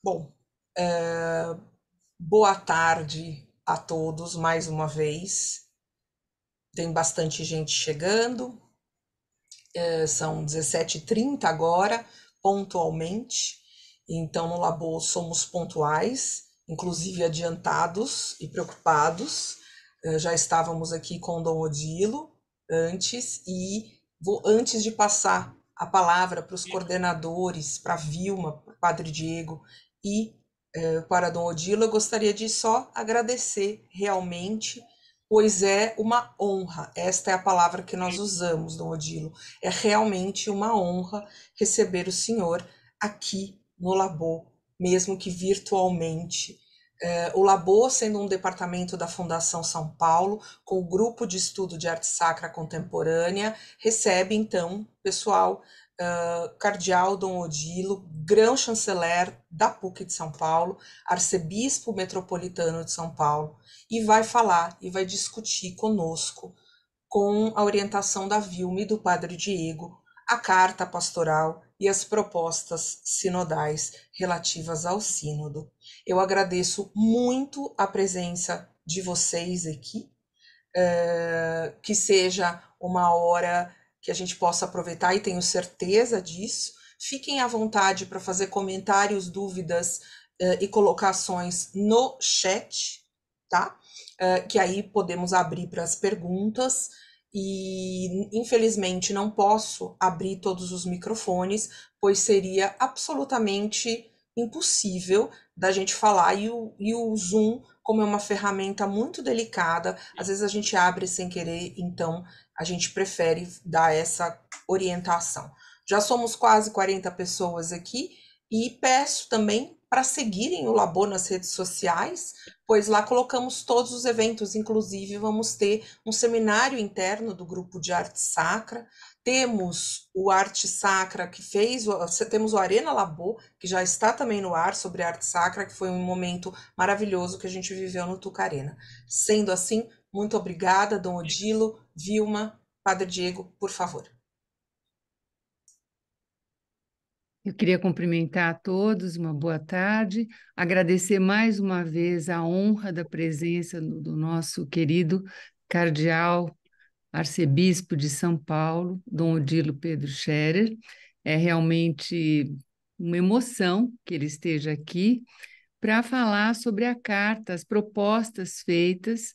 Bom, é, boa tarde a todos mais uma vez. Tem bastante gente chegando. É, são 17h30 agora, pontualmente. Então, no Labor somos pontuais, inclusive adiantados e preocupados. É, já estávamos aqui com o Dom Odilo antes e vou antes de passar a palavra para os coordenadores, para Vilma, para Padre Diego e eh, para Dom Odilo, eu gostaria de só agradecer realmente, pois é uma honra. Esta é a palavra que nós usamos, Dom Odilo. É realmente uma honra receber o senhor aqui no Labo, mesmo que virtualmente. Eh, o Labo, sendo um departamento da Fundação São Paulo, com o grupo de estudo de arte sacra contemporânea, recebe então pessoal uh, cardeal Dom Odilo, grão-chanceler da PUC de São Paulo, arcebispo metropolitano de São Paulo, e vai falar e vai discutir conosco, com a orientação da Vilma e do Padre Diego, a carta pastoral e as propostas sinodais relativas ao sínodo. Eu agradeço muito a presença de vocês aqui, uh, que seja uma hora que a gente possa aproveitar e tenho certeza disso. Fiquem à vontade para fazer comentários, dúvidas uh, e colocações no chat, tá? Uh, que aí podemos abrir para as perguntas. E infelizmente não posso abrir todos os microfones, pois seria absolutamente impossível da gente falar e o, e o Zoom, como é uma ferramenta muito delicada, às vezes a gente abre sem querer, então a gente prefere dar essa orientação. Já somos quase 40 pessoas aqui e peço também para seguirem o Labor nas redes sociais, pois lá colocamos todos os eventos, inclusive vamos ter um seminário interno do grupo de arte sacra, temos o Arte Sacra que fez, temos o Arena Labo que já está também no ar sobre arte sacra, que foi um momento maravilhoso que a gente viveu no Tucarena. Sendo assim, muito obrigada, Dom Odilo, Vilma, Padre Diego, por favor. Eu queria cumprimentar a todos, uma boa tarde, agradecer mais uma vez a honra da presença do nosso querido cardeal arcebispo de São Paulo, Dom Odilo Pedro Scherer. É realmente uma emoção que ele esteja aqui para falar sobre a carta, as propostas feitas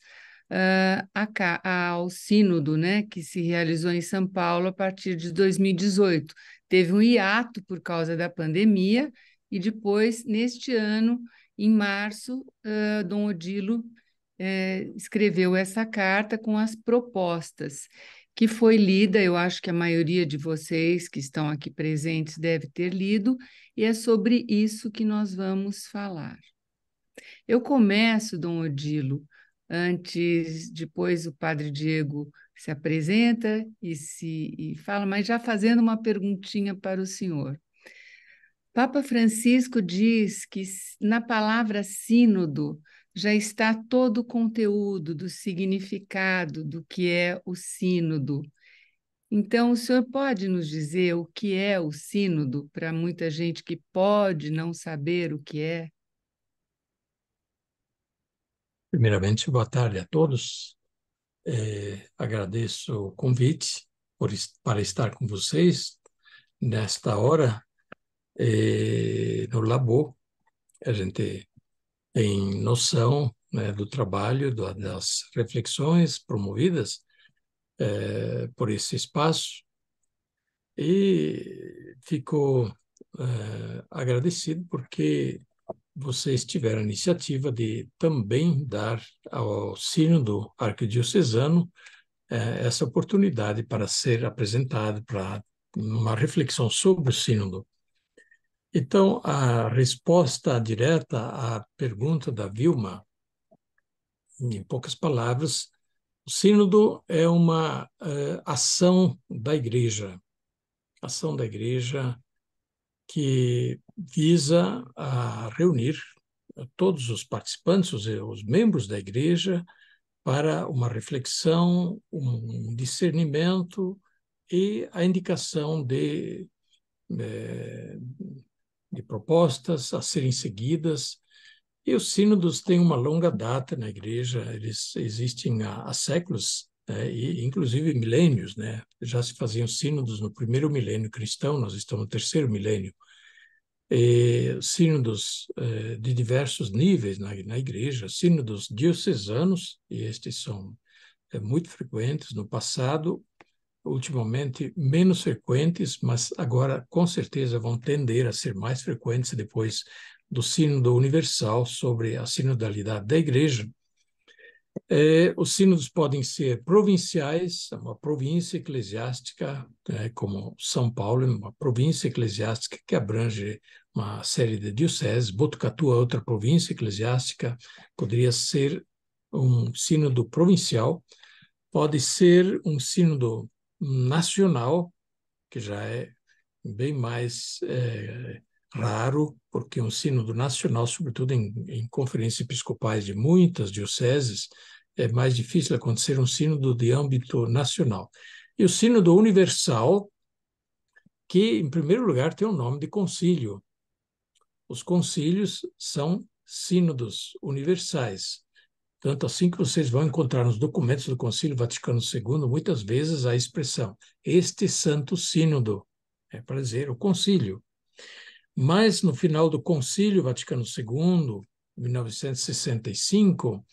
uh, a, ao sínodo, né, que se realizou em São Paulo a partir de 2018. Teve um hiato por causa da pandemia e depois, neste ano, em março, uh, Dom Odilo uh, escreveu essa carta com as propostas que foi lida, eu acho que a maioria de vocês que estão aqui presentes deve ter lido, e é sobre isso que nós vamos falar. Eu começo, Dom Odilo, Antes, depois o padre Diego se apresenta e se e fala, mas já fazendo uma perguntinha para o senhor. Papa Francisco diz que na palavra sínodo já está todo o conteúdo do significado do que é o sínodo. Então, o senhor pode nos dizer o que é o sínodo para muita gente que pode não saber o que é? Primeiramente, boa tarde a todos. É, agradeço o convite por, para estar com vocês nesta hora no é, Labo. A gente tem noção né, do trabalho, do, das reflexões promovidas é, por esse espaço e fico agradecido porque vocês tiveram a iniciativa de também dar ao Sínodo Arquidiocesano eh, essa oportunidade para ser apresentado para uma reflexão sobre o Sínodo. Então, a resposta direta à pergunta da Vilma, em poucas palavras, o Sínodo é uma eh, ação da Igreja, ação da Igreja que visa a reunir todos os participantes, os, os membros da igreja, para uma reflexão, um discernimento e a indicação de, de, eh, de propostas a serem seguidas. E os sínodos têm uma longa data na igreja, eles existem há, há séculos, né, e inclusive milênios. Né? Já se faziam sínodos no primeiro milênio cristão, nós estamos no terceiro milênio. Eh, sínodos eh, de diversos níveis na, na igreja, sínodos diocesanos, e estes são eh, muito frequentes no passado, ultimamente menos frequentes, mas agora com certeza vão tender a ser mais frequentes depois do Sínodo Universal sobre a sinodalidade da Igreja. os sínodos podem ser provinciais, uma província eclesiástica, né, como São Paulo, uma província eclesiástica que abrange uma série de dioceses, Botucatu é outra província eclesiástica, poderia ser um sínodo provincial, pode ser um sínodo nacional, que já é bem mais é, raro, porque um sínodo nacional, sobretudo em, em conferências episcopais de muitas dioceses, é mais difícil acontecer um sínodo de âmbito nacional. E o sínodo universal, que, em primeiro lugar, tem o nome de concílio, os concílios são sínodos universais. Tanto assim que vocês vão encontrar nos documentos do Concílio Vaticano II muitas vezes a expressão este santo sínodo, é para dizer o concílio. Mas no final do Concílio Vaticano II, 1965,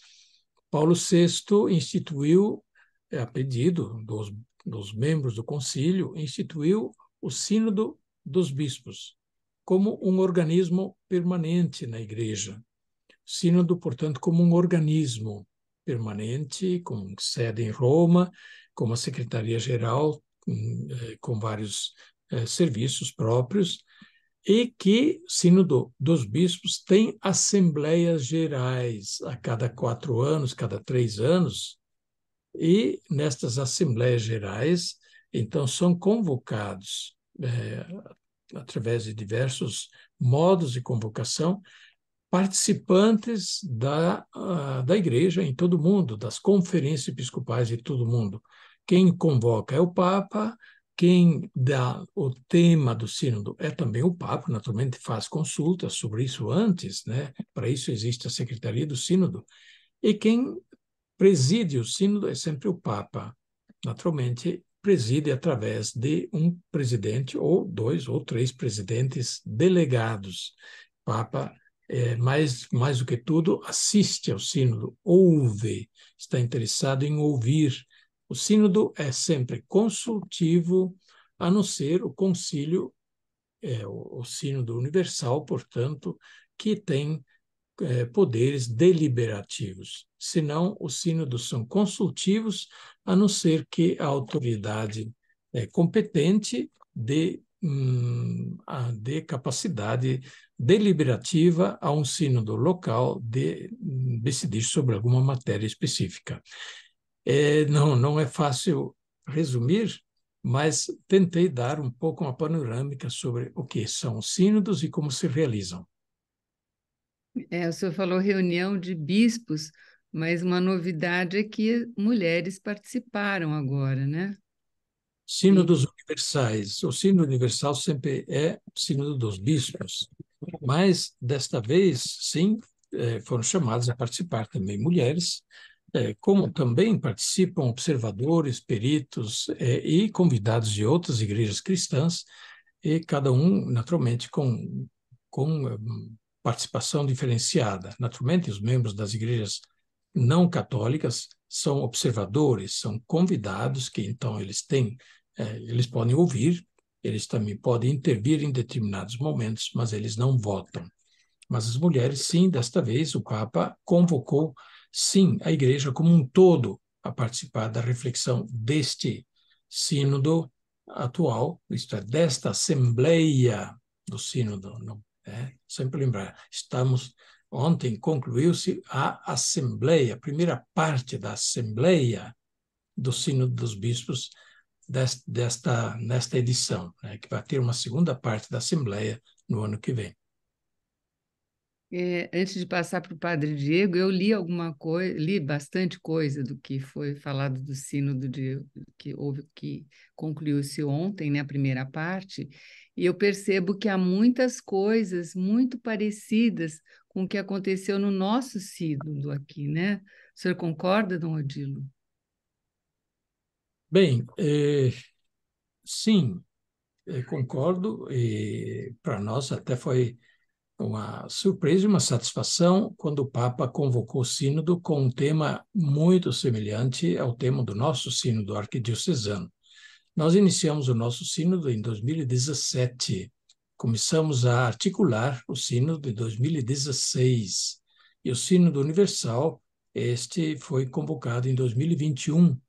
Paulo VI instituiu, é, a pedido dos, dos membros do concílio, instituiu o Sínodo dos Bispos, como um organismo permanente na Igreja. Sínodo, portanto, como um organismo permanente, com sede em Roma, com uma secretaria-geral, com, eh, com, vários eh, serviços próprios, e que Sínodo dos Bispos tem assembleias gerais a cada quatro anos, cada três anos, e nestas assembleias gerais, então, são convocados eh, através de diversos modos de convocação, participantes da, ah, da igreja em todo o mundo, das conferências episcopais em todo o mundo. Quem convoca é o Papa, quem dá o tema do sínodo é também o Papa, naturalmente faz consultas sobre isso antes, né? para isso existe a Secretaria do Sínodo, e quem preside o sínodo é sempre o Papa. Naturalmente, preside através de um presidente ou dois ou três presidentes delegados. O Papa, é, mais, mais do que tudo, assiste ao sínodo, ouve, está interessado em ouvir. O sínodo é sempre consultivo, a não ser o concílio, é, o, o sínodo universal, portanto, que tem é, poderes deliberativos senão os sínodos são consultivos, a não ser que a autoridade é, competente dê, hum, capacidade deliberativa a um sínodo local de hum, decidir sobre alguma matéria específica. É, não, não é fácil resumir, mas tentei dar um pouco uma panorâmica sobre o que são os sínodos e como se realizam. É, o senhor falou reunião de bispos. Mas uma novidade é que mulheres participaram agora, né? dos universais. O sínodo universal sempre é o sínodo dos bispos, mas desta vez, sim, é, foram chamadas a participar também mulheres, é, como também participam observadores, peritos é, e convidados de outras igrejas cristãs, e cada um, naturalmente, com, com hum, participação diferenciada. Naturalmente, os membros das igrejas cristãs não católicas são observadores, são convidados que então eles têm, é, eles podem ouvir, eles também podem intervir em determinados momentos, mas eles não votam. Mas as mulheres, sim, desta vez o Papa convocou, sim, a Igreja como um todo a participar da reflexão deste sínodo atual, isto é, desta assembleia do sínodo. Não, é? Sempre lembrar, estamos Ontem concluiu-se a Assembleia, a primeira parte da Assembleia do Sínodo dos Bispos desta, desta nesta edição, né, que vai ter uma segunda parte da Assembleia no ano que vem. É, antes de passar para o Padre Diego, eu li alguma coisa, li bastante coisa do que foi falado do sínodo de, que houve, que concluiu-se ontem, né, a primeira parte, e eu percebo que há muitas coisas muito parecidas com o que aconteceu no nosso sínodo aqui, né? O senhor concorda, Dom Odilo? Bem, é, sim, é, concordo. E para nós até foi uma surpresa e uma satisfação quando o Papa convocou o sínodo com um tema muito semelhante ao tema do nosso sínodo arquidiocesano. Nós iniciamos o nosso sínodo em 2017 começamos a articular o sino de 2016. E o sino do Universal, este foi convocado em 2021.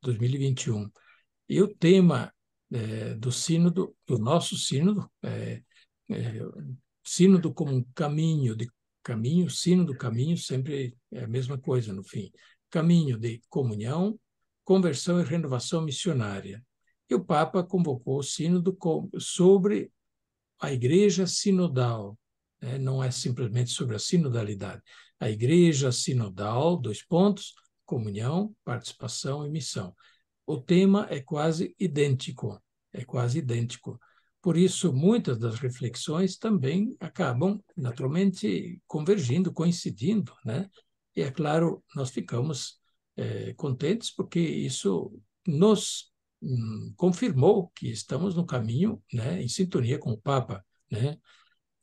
2021. E o tema é, do sínodo, do nosso sínodo, é, é, sínodo como um caminho de caminho, sino do caminho sempre é a mesma coisa no fim. Caminho de comunhão, conversão e renovação missionária. E o Papa convocou o sínodo sobre a igreja sinodal, né? não é simplesmente sobre a sinodalidade. A igreja sinodal, dois pontos, comunhão, participação e missão. O tema é quase idêntico, é quase idêntico. Por isso, muitas das reflexões também acabam, naturalmente, convergindo, coincidindo, né? E, é claro, nós ficamos é, contentes porque isso nos Hum, confirmou que estamos no caminho, né, em sintonia com o Papa, né?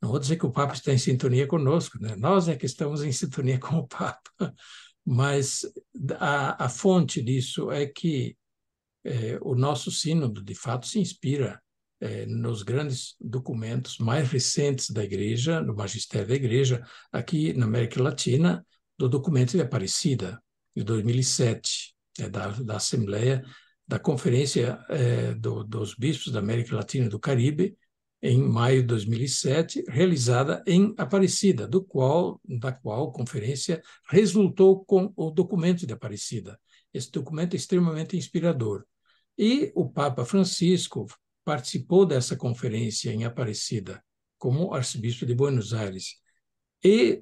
Não vou dizer que o Papa está em sintonia conosco, né? Nós é que estamos em sintonia com o Papa, mas a, a fonte disso é que é, o nosso sínodo, de fato, se inspira é, nos grandes documentos mais recentes da Igreja, do Magistério da Igreja, aqui na América Latina, do documento de Aparecida, de 2007, é né, da, da Assembleia da Conferência é, do, dos Bispos da América Latina e do Caribe, em maio de 2007, realizada em Aparecida, do qual, da qual conferência resultou com o documento de Aparecida. Esse documento é extremamente inspirador. E o Papa Francisco participou dessa conferência em Aparecida, como arcebispo de Buenos Aires. E,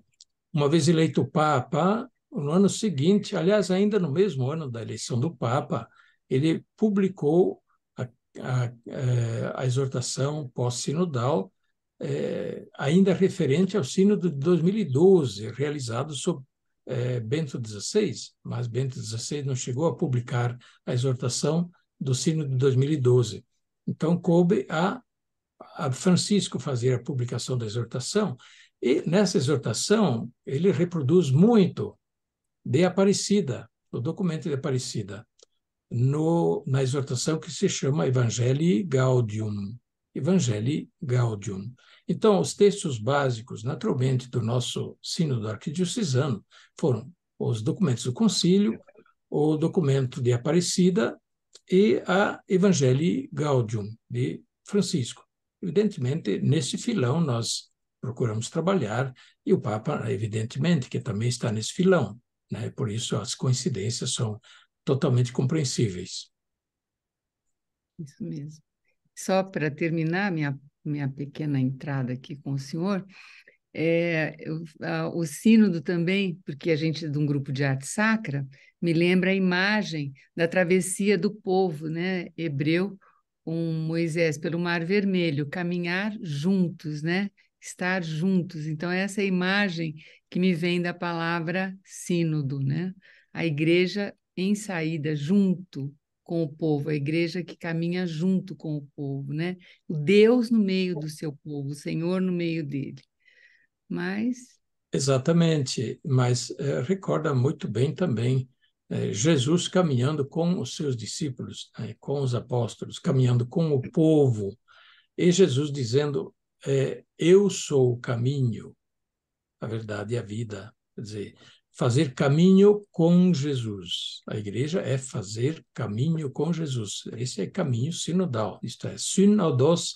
uma vez eleito Papa, no ano seguinte, aliás, ainda no mesmo ano da eleição do Papa, ele publicou a, a, é, a exortação pós-sinodal, é, ainda referente ao sínodo de 2012, realizado sob é, Bento XVI, mas Bento XVI não chegou a publicar a exortação do sínodo de 2012. Então, coube a, a Francisco fazer a publicação da exortação, e nessa exortação ele reproduz muito de Aparecida, o documento de Aparecida no, na exortação que se chama Evangelii Gaudium. Evangelii Gaudium. Então, os textos básicos, naturalmente, do nosso sino do arquidiocesano foram os documentos do concílio, o documento de Aparecida e a Evangelii Gaudium, de Francisco. Evidentemente, nesse filão nós procuramos trabalhar e o Papa, evidentemente, que também está nesse filão. Né? Por isso, as coincidências são totalmente compreensíveis. Isso mesmo. Só para terminar minha, minha pequena entrada aqui com o senhor, é, eu, a, o sínodo também, porque a gente é de um grupo de arte sacra, me lembra a imagem da travessia do povo né, hebreu com Moisés pelo Mar Vermelho, caminhar juntos, né? Estar juntos. Então, essa é a imagem que me vem da palavra sínodo, né? A igreja em saída junto com o povo, a igreja que caminha junto com o povo, né? O Deus no meio do seu povo, o Senhor no meio dele. Mas exatamente, mas é, recorda muito bem também é, Jesus caminhando com os seus discípulos, eh, com os apóstolos, caminhando com o povo, e Jesus dizendo: é, Eu sou o caminho, a verdade e a vida. Quer dizer, fazer caminho com Jesus. A igreja é fazer caminho com Jesus. Esse é caminho sinodal, isto é, synodos,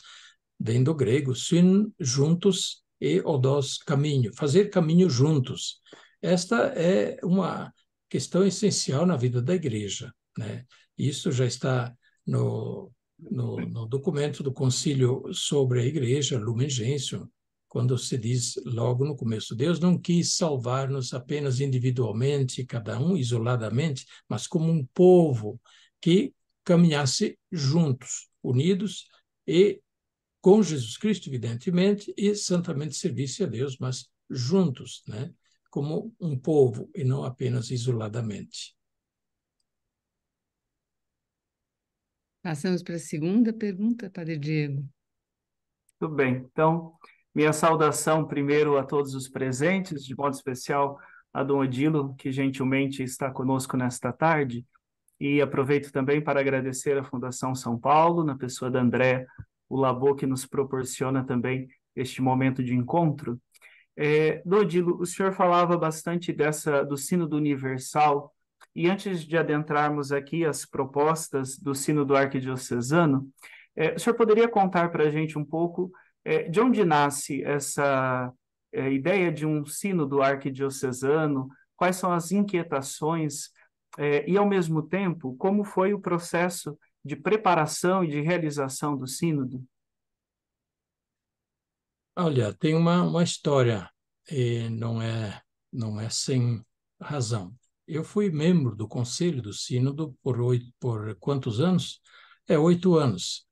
vem do grego, syn, juntos, e odos, caminho, fazer caminho juntos. Esta é uma questão essencial na vida da igreja. Né? Isso já está no, no, no documento do concílio sobre a igreja, Lumen Gentium, quando se diz logo no começo: Deus não quis salvar-nos apenas individualmente, cada um isoladamente, mas como um povo que caminhasse juntos, unidos e com Jesus Cristo, evidentemente, e santamente servisse a Deus, mas juntos, né? como um povo e não apenas isoladamente. Passamos para a segunda pergunta, Padre Diego. Tudo bem. Então, minha saudação primeiro a todos os presentes, de modo especial a Dom Odilo, que gentilmente está conosco nesta tarde. E aproveito também para agradecer à Fundação São Paulo, na pessoa da André o labor que nos proporciona também este momento de encontro. É, Odilo, o senhor falava bastante dessa do do Universal, e antes de adentrarmos aqui as propostas do sino do Arquidiocesano, é, o senhor poderia contar para a gente um pouco é, de onde nasce essa é, ideia de um sínodo arquidiocesano? Quais são as inquietações? É, e, ao mesmo tempo, como foi o processo de preparação e de realização do sínodo? Olha, tem uma, uma história e não é, não é sem razão. Eu fui membro do Conselho do Sínodo por, oito, por quantos anos? É, oito anos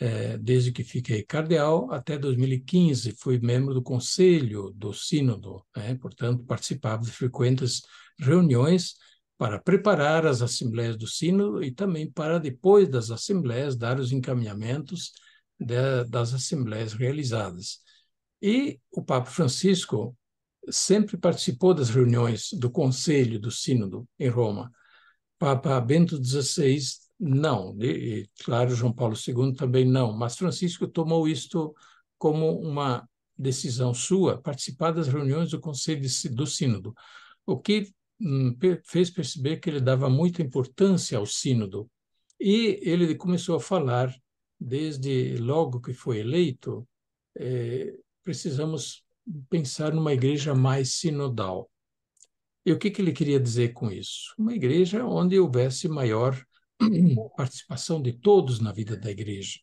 é, desde que fiquei cardeal até 2015, fui membro do conselho do sínodo, né? portanto participava de frequentes reuniões para preparar as assembleias do sínodo e também para depois das assembleias dar os encaminhamentos de, das assembleias realizadas. E o Papa Francisco sempre participou das reuniões do Conselho do Sínodo em Roma. Papa Bento XVI não, e, e, claro, João Paulo II também não, mas Francisco tomou isto como uma decisão sua, participar das reuniões do Conselho de, do Sínodo, o que hum, fez perceber que ele dava muita importância ao Sínodo. E ele começou a falar, desde logo que foi eleito, eh, precisamos pensar numa igreja mais sinodal. E o que, que ele queria dizer com isso? Uma igreja onde houvesse maior participação de todos na vida da igreja,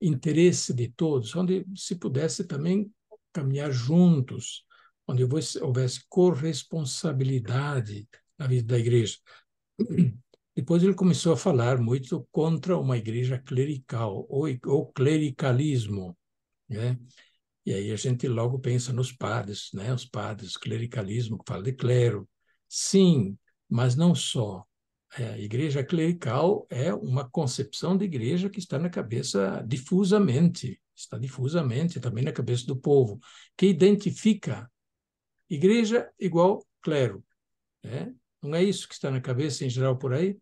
interesse de todos, onde se pudesse também caminhar juntos, onde houvesse corresponsabilidade na vida da igreja. Depois ele começou a falar muito contra uma igreja clerical ou, ou clericalismo, né? E aí a gente logo pensa nos padres, né? Os padres, clericalismo, que fala de clero. Sim, mas não só. É, a igreja clerical é uma concepção de igreja que está na cabeça difusamente, está difusamente também na cabeça do povo, que identifica igreja igual clero. Né? Não é isso que está na cabeça em geral por aí?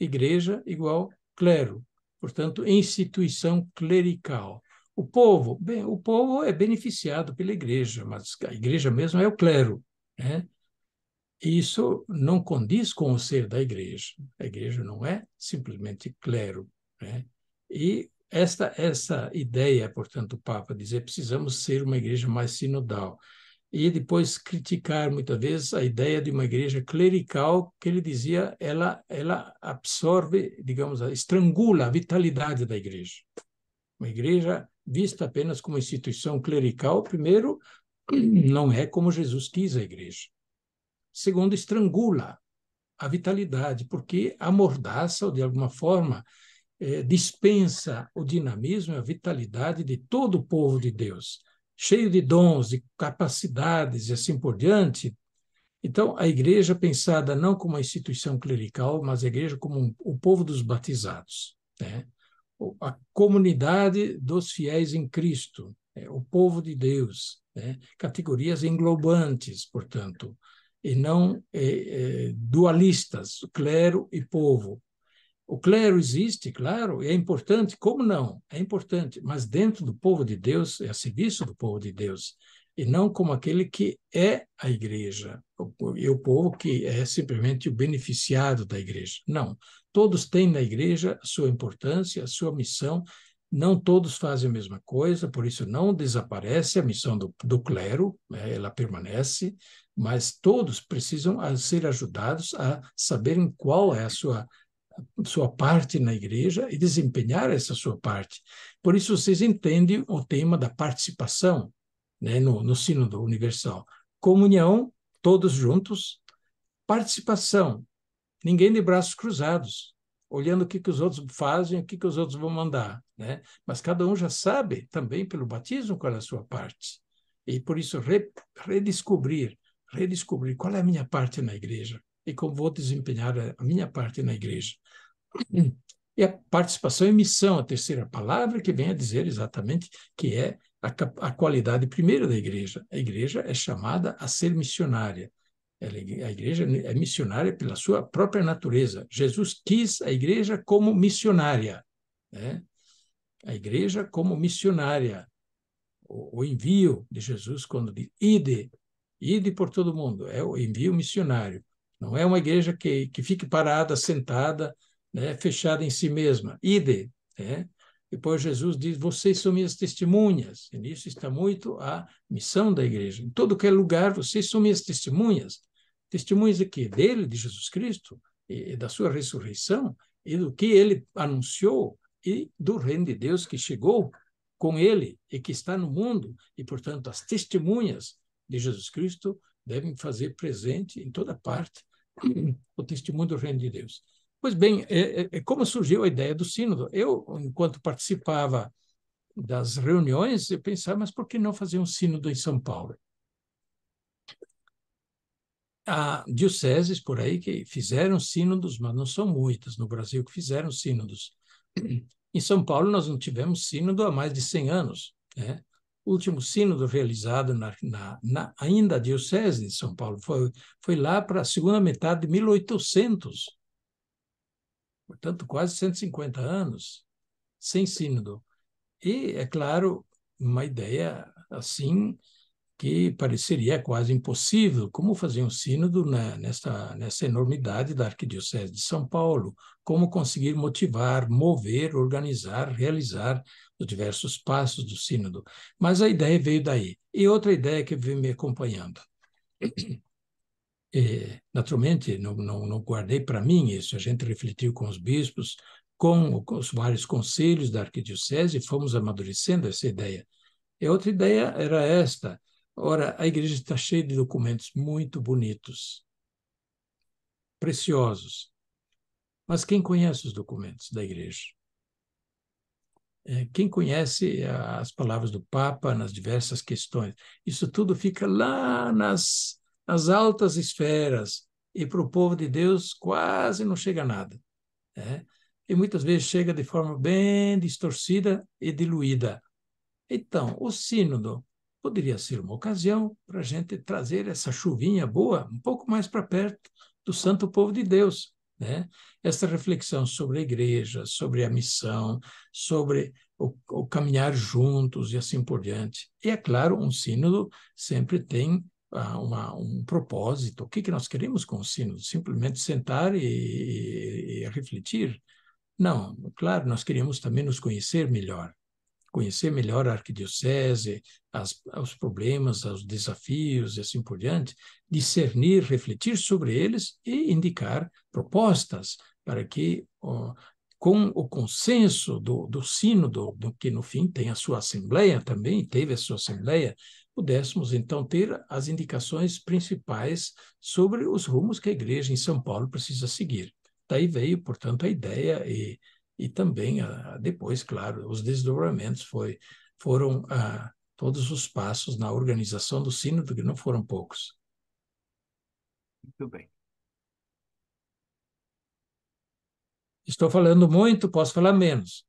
Igreja igual clero, portanto, instituição clerical. O povo, bem, o povo é beneficiado pela igreja, mas a igreja mesmo é o clero, né? isso não condiz com o ser da igreja. A igreja não é simplesmente clero. Né? E esta, essa ideia, portanto, o Papa dizer precisamos ser uma igreja mais sinodal. E depois criticar muitas vezes a ideia de uma igreja clerical, que ele dizia, ela, ela absorve, digamos, estrangula a vitalidade da igreja. Uma igreja vista apenas como instituição clerical, primeiro, não é como Jesus quis a igreja. Segundo, estrangula a vitalidade, porque a mordaça, ou de alguma forma, é, dispensa o dinamismo e a vitalidade de todo o povo de Deus, cheio de dons, de capacidades e assim por diante. Então, a igreja pensada não como uma instituição clerical, mas a igreja como um, o povo dos batizados, né? a comunidade dos fiéis em Cristo, né? o povo de Deus, né? categorias englobantes, portanto, e não é, é, dualistas, clero e povo. O clero existe, claro, e é importante, como não? É importante, mas dentro do povo de Deus, é a serviço do povo de Deus, e não como aquele que é a igreja, e o povo que é simplesmente o beneficiado da igreja. Não. Todos têm na igreja a sua importância, a sua missão não todos fazem a mesma coisa, por isso não desaparece a missão do, do clero, né? ela permanece, mas todos precisam ser ajudados a saberem qual é a sua sua parte na igreja e desempenhar essa sua parte. Por isso vocês entendem o tema da participação, né, no, no universal. Comunhão, todos juntos. Participação, ninguém de braços cruzados, olhando o que, que os outros fazem, o que, que os outros vão mandar. Né? Mas cada um já sabe também pelo batismo qual é a sua parte. E por isso re, redescobrir, redescobrir qual é a minha parte na igreja e como vou desempenhar a minha parte na igreja. E a participação em missão, a terceira palavra que vem a dizer exatamente que é a, a qualidade primeira da igreja. A igreja é chamada a ser missionária. Ela, é, a igreja é missionária pela sua própria natureza. Jesus quis a igreja como missionária. Né? a igreja como missionária. O, o envio de Jesus quando diz ide, ide por todo mundo, é o envio missionário. Não é uma igreja que, que fique parada, sentada, né, fechada em si mesma. Ide. Né? Depois Jesus diz: Vocês são minhas testemunhas. E nisso está muito a missão da igreja. Em todo que lugar, vocês são minhas testemunhas. Testemunhas de quê? Dele, de Jesus Cristo, e, e da sua ressurreição, e do que ele anunciou, e do reino de Deus que chegou com ele e que está no mundo, e, portanto, as testemunhas de Jesus Cristo devem fazer presente em toda parte o testemunho do reino de Deus. Pois bem, é, é, é, como surgiu a ideia do sínodo? Eu, enquanto participava das reuniões, eu pensava, mas por que não fazer um sínodo em São Paulo? Há dioceses por aí que fizeram sínodos, mas não são muitas no Brasil que fizeram sínodos. Em São Paulo, nós não tivemos sínodo há mais de 100 anos. Né? O último sínodo realizado na, na, na ainda a Diocese de São Paulo foi, foi lá para a segunda metade de 1800. Portanto, quase 150 anos sem sínodo. E, é claro, uma ideia assim que pareceria quase impossível, como fazer um sínodo na, nessa enormidade da Arquidiocese de São Paulo, como conseguir motivar, mover, organizar, realizar os diversos passos do sínodo. Mas a ideia veio daí. E outra ideia que veio me acompanhando. E, é, naturalmente, não, não, não guardei para mim isso, a gente refletiu com os bispos, com os vários conselhos da Arquidiocese, e fomos amadurecendo essa ideia. E outra ideia era esta, Ora, a igreja está cheia de documentos muito bonitos, preciosos. Mas quem conhece os documentos da igreja? É, quem conhece é, as palavras do Papa nas diversas questões? Isso tudo fica lá nas, nas altas esferas e para o povo de Deus quase não chega nada. Né? E muitas vezes chega de forma bem distorcida e diluída. Então, o sínodo poderia ser uma ocasião para a gente trazer essa chuvinha boa um pouco mais para perto do santo povo de Deus. Né? Essa reflexão sobre a igreja, sobre a missão, sobre o, o caminhar juntos e assim por diante. E é claro, um sínodo sempre tem ah, uma, um propósito. O que, que nós queremos com o sínodo? Simplesmente sentar e, e, e refletir? Não, claro, nós queremos também nos conhecer melhor conhecer melhor a arquidiocese, as, os problemas, os desafios e assim por diante, discernir, refletir sobre eles e indicar propostas para que, ó, com o consenso do, do sínodo, do, que no fim tem a sua assembleia também, teve a sua assembleia, pudéssemos então ter as indicações principais sobre os rumos que a igreja em São Paulo precisa seguir. Daí veio, portanto, a ideia e e também ah, ah, depois, claro, os desdobramentos foi, foram ah, todos os passos na organização do sínodo, que não foram poucos. Muito bem. Estou falando muito, posso falar menos.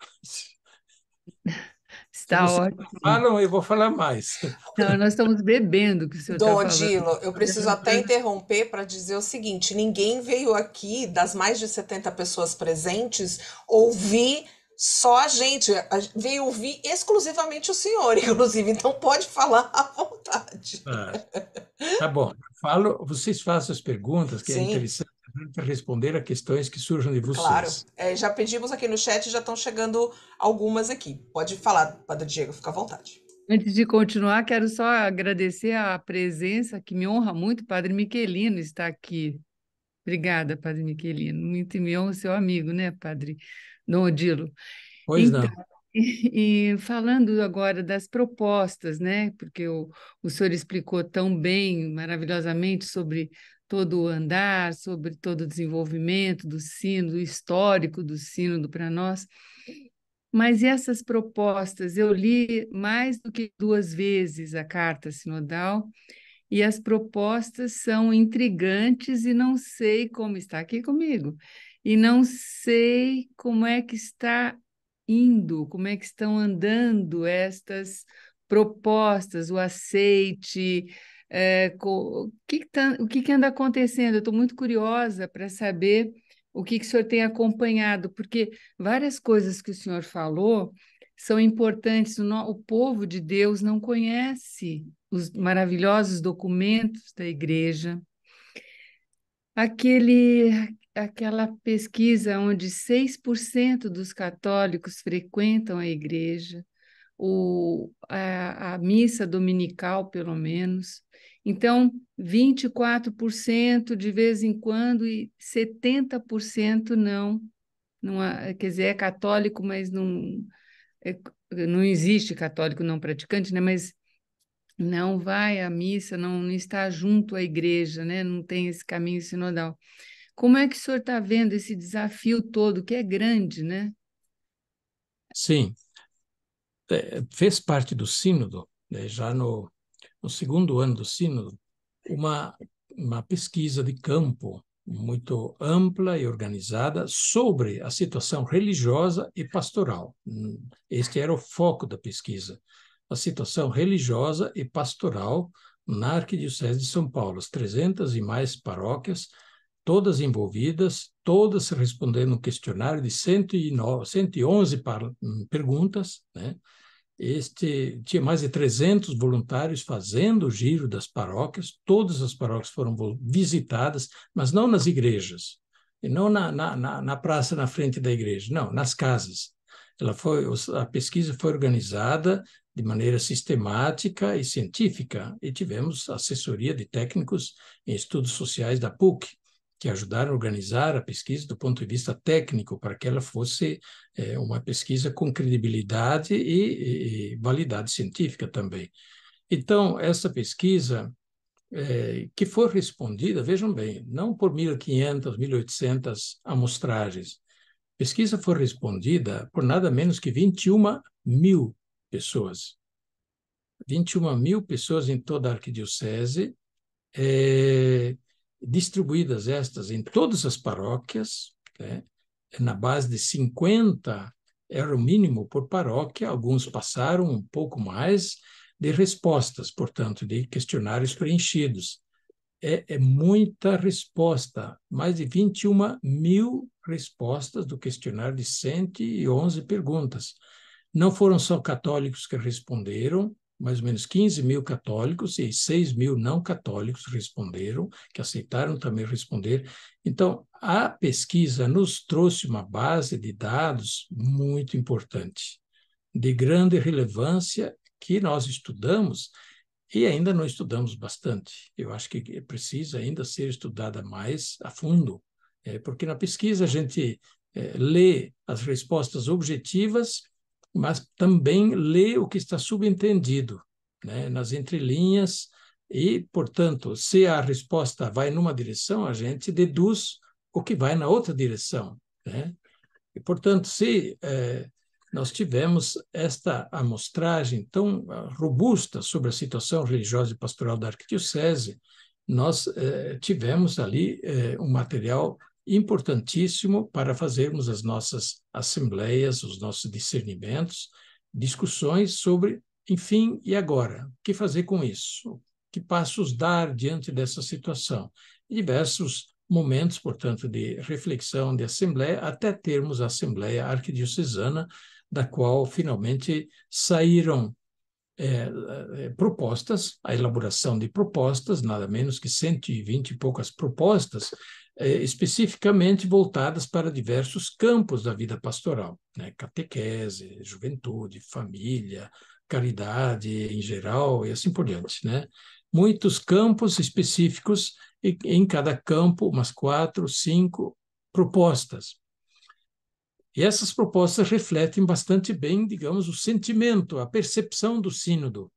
Tá Está ótimo. Falam, ah, eu vou falar mais. Não, nós estamos bebendo que o senhor tá Dom tá Odilo, eu preciso tá até interromper para dizer o seguinte: ninguém veio aqui, das mais de 70 pessoas presentes, ouvir só a gente. Veio ouvir exclusivamente o senhor, inclusive, então pode falar à vontade. Ah, tá bom, falo, vocês façam as perguntas, que é Sim. é interessante para responder a questões que surjam de vocês. Claro, é, já pedimos aqui no chat, já estão chegando algumas aqui. Pode falar, Padre Diego, fica à vontade. Antes de continuar, quero só agradecer a presença, que me honra muito, Padre Miquelino está aqui. Obrigada, Padre Miquelino. Muito me honra seu amigo, né, Padre Dom Odilo? Pois então, não. E, e, falando agora das propostas, né? Porque o, o senhor explicou tão bem, maravilhosamente, sobre todo o andar, sobre todo o desenvolvimento do sino, do histórico do sínodo para nós. Mas essas propostas, eu li mais do que duas vezes a carta sinodal, e as propostas são intrigantes e não sei como está aqui comigo, e não sei como é que está indo, como é que estão andando estas propostas, o aceite, é, o, que, que tá, o que, que anda acontecendo? Eu estou muito curiosa para saber o que, que o senhor tem acompanhado, porque várias coisas que o senhor falou são importantes. O, no, o povo de Deus não conhece os maravilhosos documentos da igreja. Aquele, aquela pesquisa onde 6% dos católicos frequentam a igreja o, a, a missa dominical, pelo menos. Então, 24% de vez em quando e 70% não. não há, quer dizer, é católico, mas não, é, não existe católico não praticante, né? mas não vai à missa, não, não está junto à igreja, né? não tem esse caminho sinodal. Como é que o senhor está vendo esse desafio todo, que é grande, né? Sim, é, fez parte do sínodo, né, já no, no, segundo ano do sínodo, uma, uma pesquisa de campo muito ampla e organizada sobre a situação religiosa e pastoral. Este era o foco da pesquisa, a situação religiosa e pastoral na Arquidiocese de São Paulo, as 300 e mais paróquias, todas envolvidas todas respondendo um questionário de 109, 111 par, hum, perguntas, né? Este tinha mais de 300 voluntários fazendo o giro das paróquias. Todas as paróquias foram visitadas, mas não nas igrejas, e não na, na, na, na praça na frente da igreja, não, nas casas. Ela foi, a pesquisa foi organizada de maneira sistemática e científica, e tivemos assessoria de técnicos em estudos sociais da PUC que ajudaram a organizar a pesquisa do ponto de vista técnico, para que ela fosse é, uma pesquisa com credibilidade e, e, validade científica também. Então, essa pesquisa, é, que foi respondida, vejam bem, não por 1.500, 1.800 amostragens, pesquisa foi respondida por nada menos que 21 mil pessoas. 21 mil pessoas em toda a arquidiocese, é, distribuídas estas em todas as paróquias, né? na base de 50 era o mínimo por paróquia, alguns passaram um pouco mais de respostas, portanto, de questionários preenchidos. É, é muita resposta, mais de 21 mil respostas do questionário de 111 perguntas. Não foram só católicos que responderam, mais ou menos 15 mil católicos e 6 mil não católicos responderam, que aceitaram também responder. Então, a pesquisa nos trouxe uma base de dados muito importante, de grande relevância, que nós estudamos e ainda não estudamos bastante. Eu acho que precisa ainda ser estudada mais a fundo, é, porque na pesquisa a gente é, lê as respostas objetivas mas também lê o que está subentendido, né, nas entrelinhas, e, portanto, se a resposta vai numa direção, a gente deduz o que vai na outra direção. Né? E, portanto, se eh, nós tivemos esta amostragem tão eh, robusta sobre a situação religiosa e pastoral da arquidiocese, nós eh, tivemos ali um material importantíssimo para fazermos as nossas assembleias, os nossos discernimentos, discussões sobre, enfim, e agora? O que fazer com isso? Que passos dar diante dessa situação? E diversos momentos, portanto, de reflexão de assembleia, até termos a Assembleia Arquidiocesana, da qual finalmente saíram é, é, propostas, a elaboração de propostas, nada menos que 120 e poucas propostas, é, especificamente voltadas para diversos campos da vida pastoral, né? catequese, juventude, família, caridade em geral e assim por diante. Né? Muitos campos específicos e em cada campo umas quatro, cinco propostas. E essas propostas refletem bastante bem, digamos, o sentimento, a percepção do sínodo.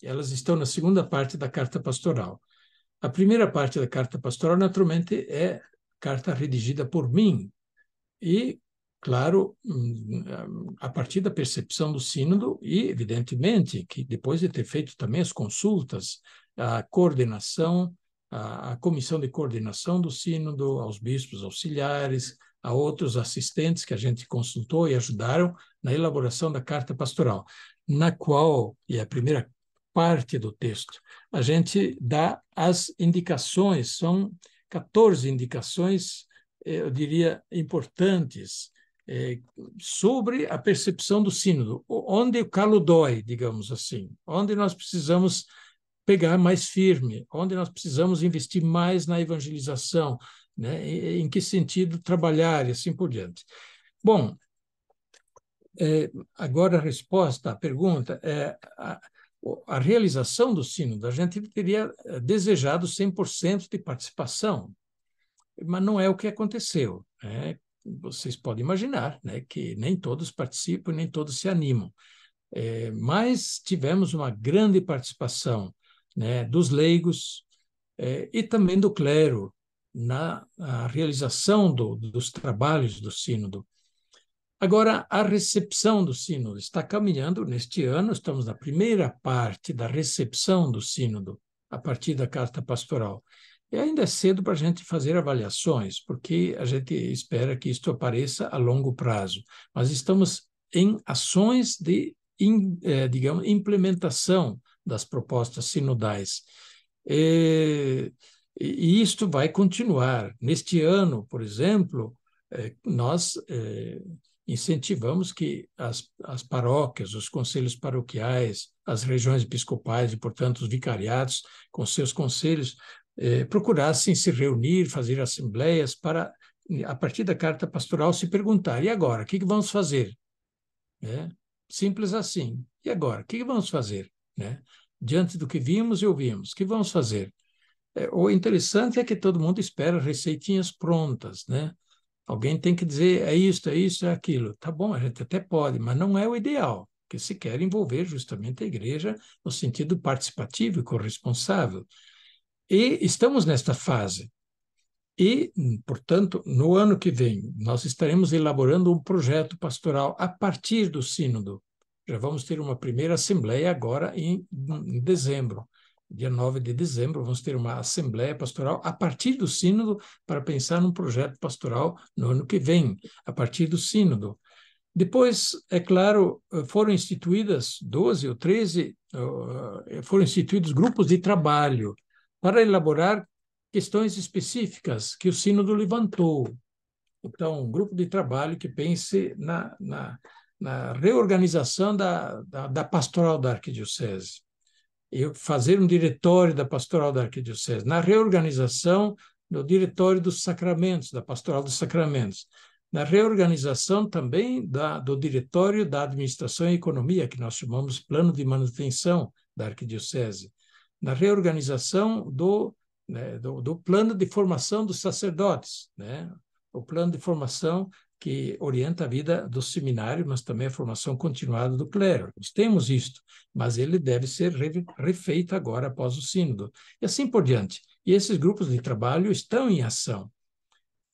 Elas estão na segunda parte da carta pastoral. A primeira parte da carta pastoral, naturalmente, é carta redigida por mim. E, claro, hum, hum, a partir da percepção do Sínodo, e, evidentemente, que depois de ter feito também as consultas, a coordenação, a, comissão de coordenação do Sínodo, aos bispos auxiliares, a outros assistentes que a gente consultou e ajudaram na elaboração da carta pastoral, na qual, e a primeira parte do texto. A gente dá as indicações, são 14 indicações, eh, eu diria, importantes eh, sobre a percepção do sínodo, onde o calo dói, digamos assim, onde nós precisamos pegar mais firme, onde nós precisamos investir mais na evangelização, né? em que sentido trabalhar e assim por diante. Bom, é, agora a resposta à pergunta é a, a realização do sínodo, a gente teria eh, desejado 100% de participação, mas não é o que aconteceu. Né? Vocês podem imaginar né, que nem todos participam, nem todos se animam. É, mas tivemos uma grande participação né, dos leigos é, e também do clero na realização do, dos trabalhos do sínodo. Agora, a recepção do sínodo está caminhando neste ano, estamos na primeira parte da recepção do sínodo, a partir da carta pastoral. E ainda é cedo para a gente fazer avaliações, porque a gente espera que isto apareça a longo prazo. Mas estamos em ações de, é, digamos, implementação das propostas sinodais. É, e, e isto vai continuar. Neste ano, por exemplo, é, nós incentivamos que as, as paróquias, os conselhos paroquiais, as regiões episcopais e, portanto, os vicariatos, com seus conselhos, eh, procurassem se reunir, fazer assembleias para, a partir da carta pastoral, se perguntar: e agora? O que, que vamos fazer? É, simples assim. E agora? O que, que vamos fazer? Né? Diante do que vimos e ouvimos, o que vamos fazer? É, o interessante é que todo mundo espera receitinhas prontas, né? Alguém tem que dizer é isto, é isso, é aquilo. Tá bom, a gente até pode, mas não é o ideal, porque se quer envolver justamente a igreja no sentido participativo e corresponsável. E estamos nesta fase. E, portanto, no ano que vem, nós estaremos elaborando um projeto pastoral a partir do Sínodo. Já vamos ter uma primeira assembleia agora em, em dezembro dia 9 de dezembro, vamos ter uma assembleia pastoral a partir do sínodo para pensar num projeto pastoral no ano que vem, a partir do sínodo. Depois, é claro, foram instituídas 12 ou 13, eh, foram instituídos grupos de trabalho para elaborar questões específicas que o sínodo levantou. Então, um grupo de trabalho que pense na, na, na reorganização da, da, da pastoral da arquidiocese eu fazer um diretório da pastoral da arquidiocese, na reorganização do diretório dos sacramentos, da pastoral dos sacramentos, na reorganização também da, do diretório da administração e economia, que nós chamamos plano de manutenção da arquidiocese, na reorganização do, né, do, do plano de formação dos sacerdotes, né, o plano de formação que orienta a vida do seminário, mas também a formação continuada do clero. Nós temos isto, mas ele deve ser refeito agora após o sínodo, e assim por diante. E esses grupos de trabalho estão em ação.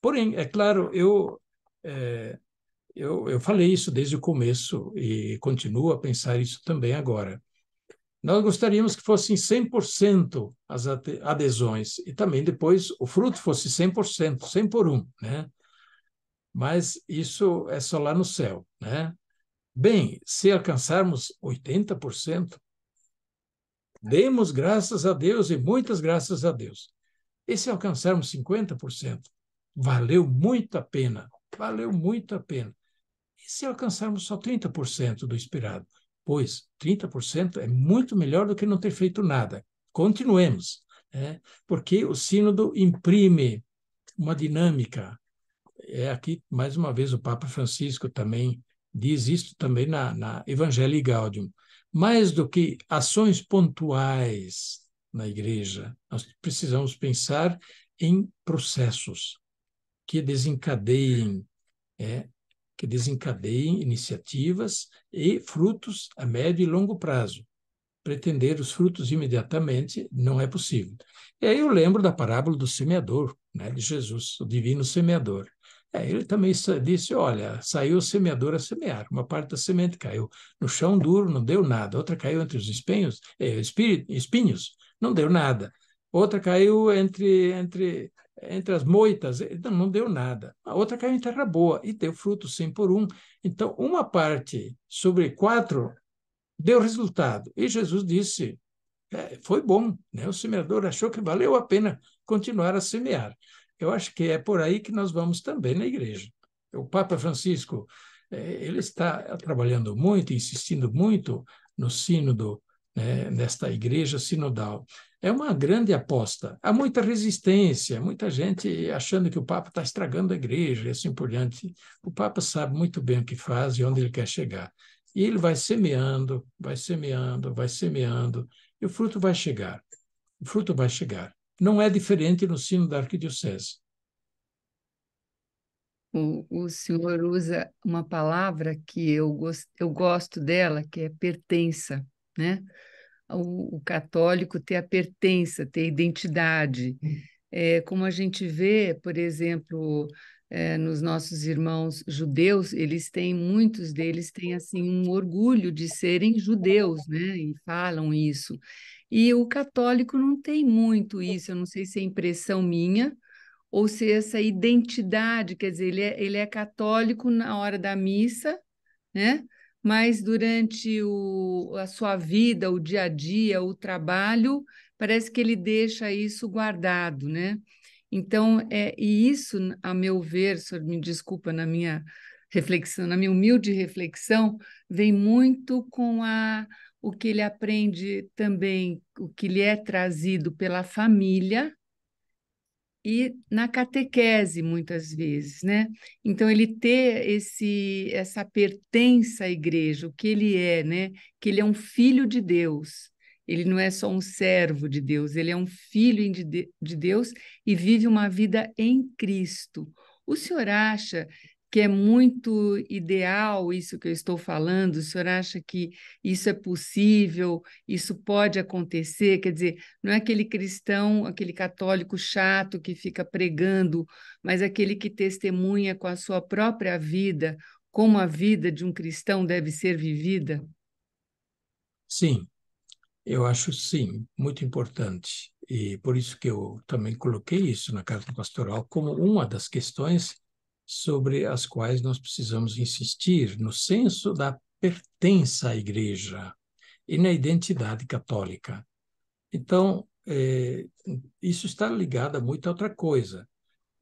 Porém, é claro, eu, é, eu, eu falei isso desde o começo e continuo a pensar isso também agora. Nós gostaríamos que fossem 100% as adesões e também depois o fruto fosse 100%, 100 por 1, né? mas isso é só lá no céu, né? Bem, se alcançarmos 80%, demos graças a Deus e muitas graças a Deus. E se alcançarmos 50%, valeu muito a pena, valeu muito a pena. E se alcançarmos só 30% do esperado? Pois 30% é muito melhor do que não ter feito nada. Continuemos, né? porque o sínodo imprime uma dinâmica, é aqui, mais uma vez, o Papa Francisco também diz isso também na, na Evangelii Gaudium. Mais do que ações pontuais na igreja, nós precisamos pensar em processos que desencadeiem, é, que desencadeiem iniciativas e frutos a médio e longo prazo. Pretender os frutos imediatamente não é possível. E aí eu lembro da parábola do semeador, né, de Jesus, o divino semeador. É, ele também disse: olha, saiu o semeador a semear. Uma parte da semente caiu no chão duro, não deu nada. Outra caiu entre os espinhos, eh, espinhos não deu nada. Outra caiu entre, entre, entre as moitas, eh, não, não deu nada. A outra caiu em terra boa e deu fruto sim por um. Então, uma parte sobre quatro deu resultado. E Jesus disse: é, foi bom, né? o semeador achou que valeu a pena continuar a semear. Eu acho que é por aí que nós vamos também na igreja. O Papa Francisco, é, ele está trabalhando muito, insistindo muito no sínodo, né, nesta igreja sinodal. É uma grande aposta. Há muita resistência, muita gente achando que o Papa está estragando a igreja e assim por diante. O Papa sabe muito bem o que faz e onde ele quer chegar. E ele vai semeando, vai semeando, vai semeando, e o fruto vai chegar. O fruto vai chegar não é diferente no sino da arquidiocese. O, o, senhor usa uma palavra que eu, gost, eu gosto dela, que é pertença, né? O, o católico ter a pertença, ter a identidade. É, como a gente vê, por exemplo, é, nos nossos irmãos judeus, eles têm, muitos deles têm, assim, um orgulho de serem judeus, né? E falam isso. E o católico não tem muito isso, eu não sei se é impressão minha ou se essa identidade, quer dizer, ele é, ele é católico na hora da missa, né? Mas durante o, a sua vida, o dia a dia, o trabalho, parece que ele deixa isso guardado, né? Então, é, e isso, a meu ver, senhor, me desculpa na minha reflexão, na minha humilde reflexão, vem muito com a, o que ele aprende também, o que lhe é trazido pela família e na catequese muitas vezes, né? Então ele ter esse essa pertença à igreja, o que ele é, né? Que ele é um filho de Deus. Ele não é só um servo de Deus, ele é um filho de Deus e vive uma vida em Cristo. O senhor acha que é muito ideal isso que eu estou falando? O senhor acha que isso é possível? Isso pode acontecer? Quer dizer, não é aquele cristão, aquele católico chato que fica pregando, mas aquele que testemunha com a sua própria vida como a vida de um cristão deve ser vivida? Sim, eu acho sim, muito importante. E por isso que eu também coloquei isso na carta pastoral como uma das questões sobre as quais nós precisamos insistir no senso da pertença à Igreja e na identidade católica. Então, é, isso está ligado a muita outra coisa.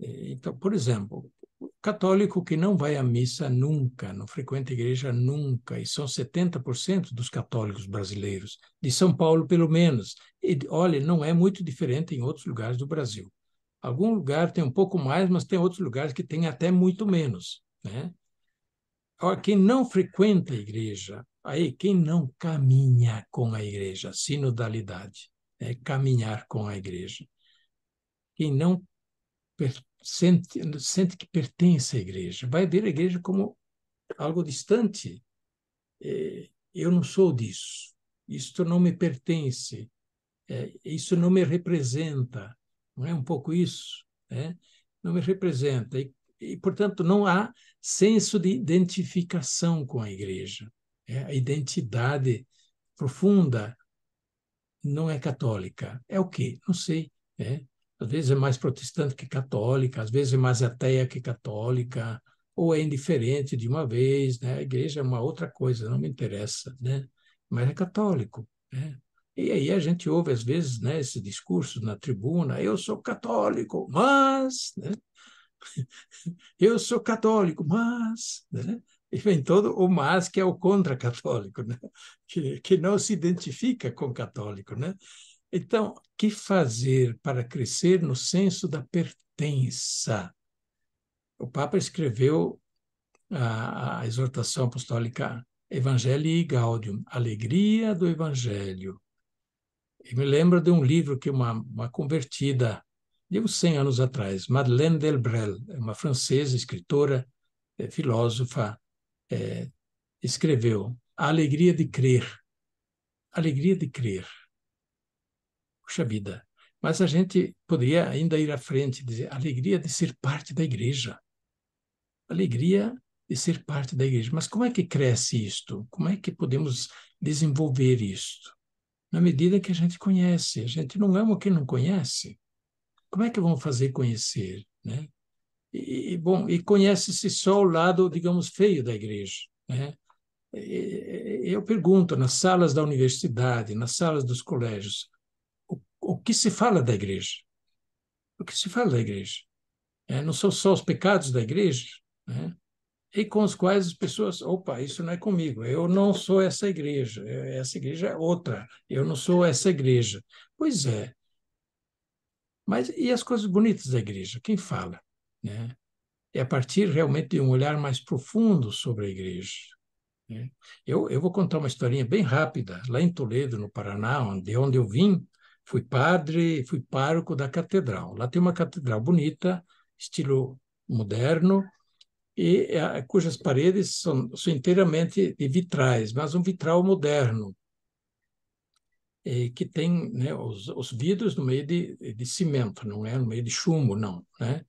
É, então, por exemplo, o católico que não vai à missa nunca, não frequenta a igreja nunca, e são 70% dos católicos brasileiros, de São Paulo pelo menos. E olha, não é muito diferente em outros lugares do Brasil. Algum lugar tem um pouco mais, mas tem outros lugares que tem até muito menos. Né? Quem não frequenta a igreja, aí quem não caminha com a igreja, sinodalidade, é caminhar com a igreja. Quem não sente, sente que pertence à igreja, vai ver a igreja como algo distante. É, eu não sou disso, isto não me pertence, é, isso não me representa, não é um pouco isso? Né? Não me representa. E, e, portanto, não há senso de identificação com a igreja. É a identidade profunda não é católica. É o quê? Não sei. É? Às vezes é mais protestante que católica, às vezes é mais ateia que católica, ou é indiferente de uma vez. Né? A igreja é uma outra coisa, não me interessa. Né? Mas é católico. Né? E aí a gente ouve, às vezes, né, esse discurso na tribuna: eu sou católico, mas. Né? eu sou católico, mas. Né? E vem todo o mas que é o contra-católico, né? que, que não se identifica com católico. Né? Então, que fazer para crescer no senso da pertença? O Papa escreveu a, a exortação apostólica Evangelii Gaudium, alegria do Evangelho me lembro de um livro que uma, uma convertida, deu 100 anos atrás, Madeleine Delbrel, uma francesa, escritora, é, filósofa, é, escreveu A Alegria de Crer. Alegria de Crer. Puxa vida. Mas a gente poderia ainda ir à frente e dizer alegria de ser parte da igreja. Alegria de ser parte da igreja. Mas como é que cresce isto? Como é que podemos desenvolver isto? na medida que a gente conhece. A gente não ama é quem não conhece. Como é que vão fazer conhecer, né? E, bom, e conhece-se só o lado, digamos, feio da igreja, né? Eu pergunto nas salas da universidade, nas salas dos colégios, o, o que se fala da igreja? O que se fala da igreja? É, não são só os pecados da igreja, né? e com os quais as pessoas, opa, isso não é comigo, eu não sou essa igreja, essa igreja é outra, eu não sou essa igreja. Pois é. Mas e as coisas bonitas da igreja? Quem fala? Né? É a partir realmente de um olhar mais profundo sobre a igreja. Né? Eu, eu vou contar uma historinha bem rápida, lá em Toledo, no Paraná, de onde eu vim, fui padre, fui pároco da catedral. Lá tem uma catedral bonita, estilo moderno, e a, é, cujas paredes são, são inteiramente de vitrais, mas um vitral moderno, que tem né, os, os, vidros no meio de, de, cimento, não é no meio de chumbo, não. Né?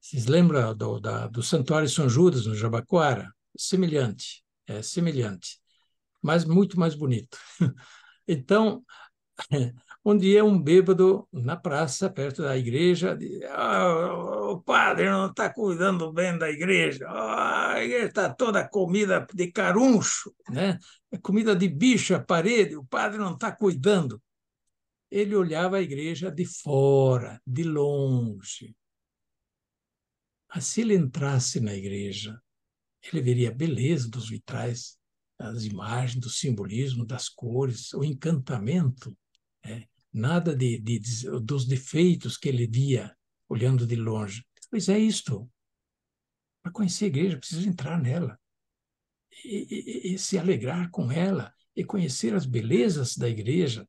Vocês lembram do, da, do Santuário São Judas, no Jabaquara? Semelhante, é semelhante, mas muito mais bonito. então, Um dia, é um bêbado na praça, perto da igreja, oh, o padre não está cuidando bem da igreja, oh, a igreja está toda comida de caruncho, né? comida de bicha, parede, o padre não está cuidando. Ele olhava a igreja de fora, de longe. Mas se ele entrasse na igreja, ele veria a beleza dos vitrais, das imagens, do simbolismo, das cores, o encantamento. É, nada de, de, de, dos defeitos que ele via olhando de longe. Pois é isto. Para conhecer a igreja, precisa entrar nela e, e, e, se alegrar com ela e conhecer as belezas da igreja,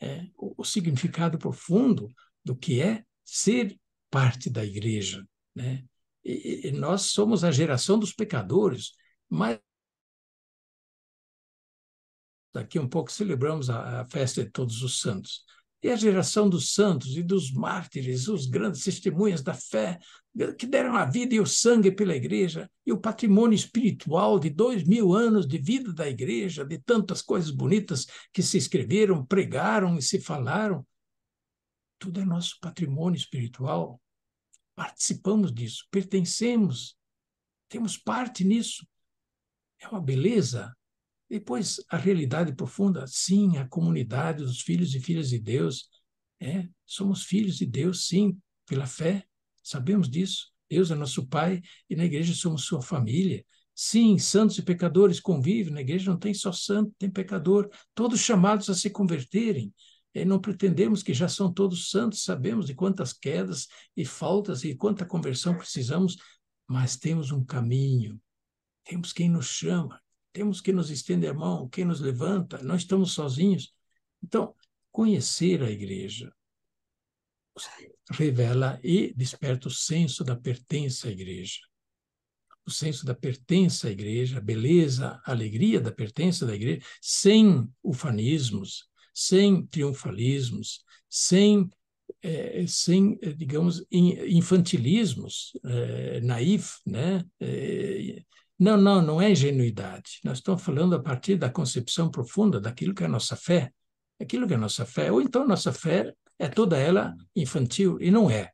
é, o, o, significado profundo do que é ser parte da igreja. Né? E, e nós somos a geração dos pecadores, mas Daqui um pouco celebramos a, a festa de Todos os Santos. E a geração dos santos e dos mártires, os grandes testemunhas da fé, que deram a vida e o sangue pela igreja, e o patrimônio espiritual de dois mil anos de vida da igreja, de tantas coisas bonitas que se escreveram, pregaram e se falaram. Tudo é nosso patrimônio espiritual. Participamos disso, pertencemos, temos parte nisso. É uma beleza e, pois, a realidade profunda, sim, a comunidade dos filhos e filhas de Deus, é, somos filhos de Deus, sim, pela fé, sabemos disso. Deus é nosso Pai e na igreja somos sua família. Sim, santos e pecadores convivem, na igreja não tem só santo, tem pecador, todos chamados a se converterem. E é, não pretendemos que já são todos santos, sabemos de quantas quedas e faltas e quanta conversão precisamos, mas temos um caminho, temos quem nos chama, temos que nos estender a mão, quem nos levanta, nós estamos sozinhos. Então, conhecer a igreja revela e desperta o senso da pertença à igreja. O senso da pertença à igreja, a beleza, a alegria da pertença da igreja, sem ufanismos, sem triunfalismos, sem, é, sem é, digamos, infantilismos, eh, naif, né? Não, não, não é ingenuidade. Nós estamos falando a partir da concepção profunda daquilo que é a nossa fé. Aquilo que é a nossa fé. Ou então nossa fé é toda ela infantil, e não é.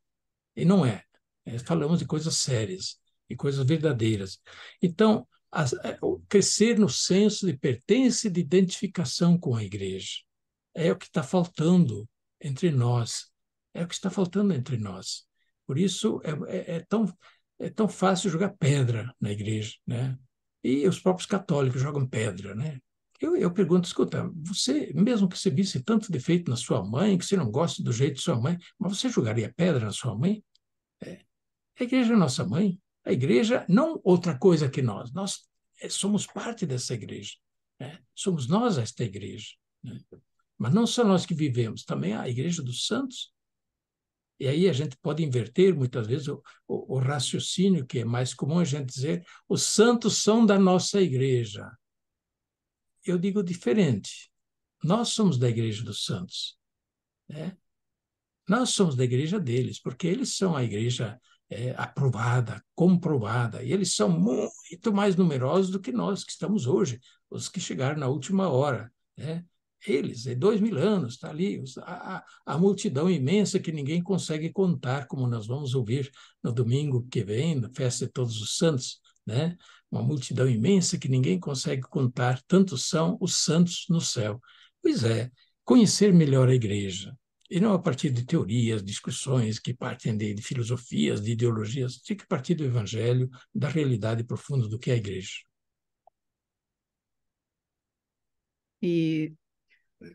E não é. é falamos de coisas sérias e coisas verdadeiras. Então, é, crescer no senso de pertença e de identificação com a igreja é o que está faltando entre nós. É o que está faltando entre nós. Por isso, é, é, é tão é tão fácil jogar pedra na igreja, né? E os próprios católicos jogam pedra, né? Eu, eu pergunto, escuta, você, mesmo que você visse tanto defeito na sua mãe, que você não gosta do jeito de sua mãe, mas você jogaria pedra na sua mãe? É. A igreja é nossa mãe. A igreja não outra coisa que nós. Nós é, somos parte dessa igreja. Né? Somos nós esta igreja. Né? Mas não só nós que vivemos, também a igreja dos santos e aí a gente pode inverter muitas vezes o, o, o raciocínio, que é mais comum a gente dizer: os santos são da nossa igreja. Eu digo diferente. Nós somos da igreja dos santos. Né? Nós somos da igreja deles, porque eles são a igreja é, aprovada, comprovada, e eles são muito mais numerosos do que nós que estamos hoje, os que chegaram na última hora. Né? eles, é dois mil anos, está ali a, a, multidão imensa que ninguém consegue contar, como nós vamos ouvir no domingo que vem, na festa de Todos os Santos, né? Uma multidão imensa que ninguém consegue contar, tantos são os santos no céu. Pois é, conhecer melhor a igreja, e não a partir de teorias, discussões que partem de, de filosofias, de ideologias, tem que partir do evangelho, da realidade profunda do que é a igreja. E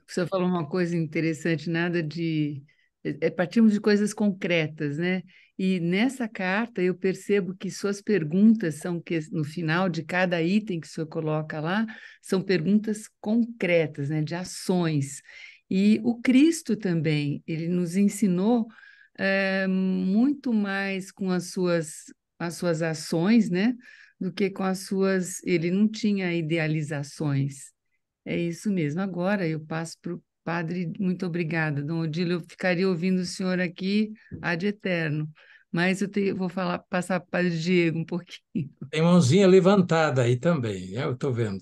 você falou uma coisa interessante, nada de. É, é, partimos de coisas concretas, né? E nessa carta eu percebo que suas perguntas são que no final de cada item que o senhor coloca lá são perguntas concretas, né? De ações. E o Cristo também, ele nos ensinou é, muito mais com as suas, as suas ações, né? Do que com as suas. Ele não tinha idealizações. É isso mesmo. Agora eu passo para o padre. Muito obrigada, Dom Odilo. Eu ficaria ouvindo o senhor aqui ad eterno. Mas eu te, vou falar, passar para o padre Diego um pouquinho. Tem mãozinha levantada aí também, é, eu estou vendo.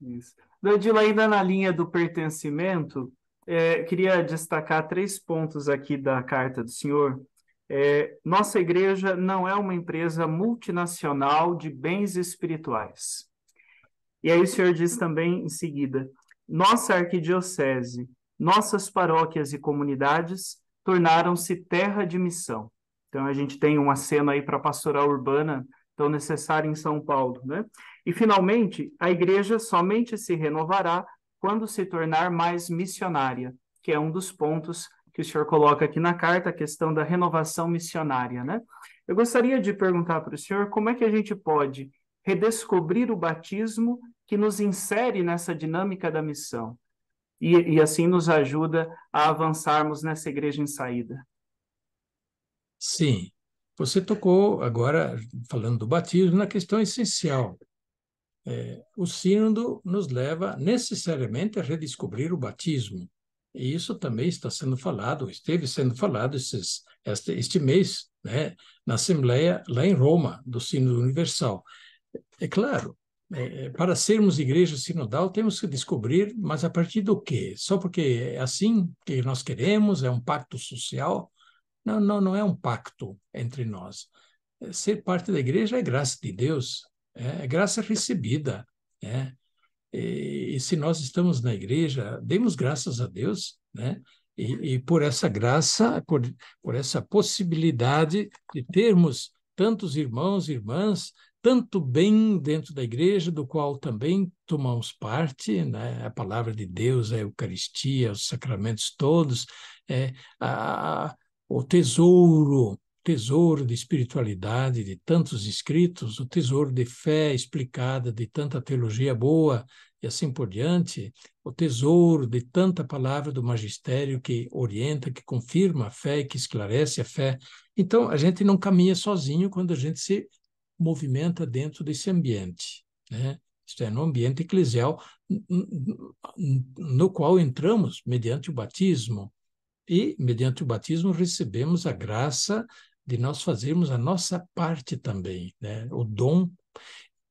Isso. Odilo, ainda na linha do pertencimento, é, queria destacar três pontos aqui da carta do senhor. É, nossa igreja não é uma empresa multinacional de bens espirituais. E aí o senhor diz também em seguida: nossa arquidiocese, nossas paróquias e comunidades tornaram-se terra de missão. Então a gente tem um aceno aí para a pastoral urbana tão necessária em São Paulo, né? E finalmente, a igreja somente se renovará quando se tornar mais missionária, que é um dos pontos que o senhor coloca aqui na carta, a questão da renovação missionária, né? Eu gostaria de perguntar para o senhor como é que a gente pode redescobrir o batismo que nos insere nessa dinâmica da missão e, e assim nos ajuda a avançarmos nessa igreja em saída. Sim, você tocou agora, falando do batismo, na questão essencial. É, o sínodo nos leva necessariamente a redescobrir o batismo. E isso também está sendo falado, esteve sendo falado esses, este, este mês, né, na Assembleia lá em Roma, do Sínodo Universal. É claro, é, é, para sermos igreja sinodal, temos que descobrir, mas a partir do quê? Só porque é assim que nós queremos, é um pacto social? Não, não, não é um pacto entre nós. É, ser parte da igreja é graça de Deus, é, é graça recebida. Né? E, e se nós estamos na igreja, demos graças a Deus, né? E, e, por essa graça, por, por essa possibilidade de termos tantos irmãos e irmãs tanto bem dentro da igreja, do qual também tomamos parte, né? a palavra de Deus, a Eucaristia, os sacramentos todos, é, a, o tesouro, tesouro de espiritualidade de tantos escritos, o tesouro de fé explicada de tanta teologia boa e assim por diante, o tesouro de tanta palavra do magistério que orienta, que confirma a fé, que esclarece a fé. Então, a gente não caminha sozinho quando a gente se movimenta dentro desse ambiente, né? isto é, no ambiente eclesial no qual entramos mediante o batismo. E, mediante o batismo, recebemos a graça de nós fazermos a nossa parte também, né? o dom.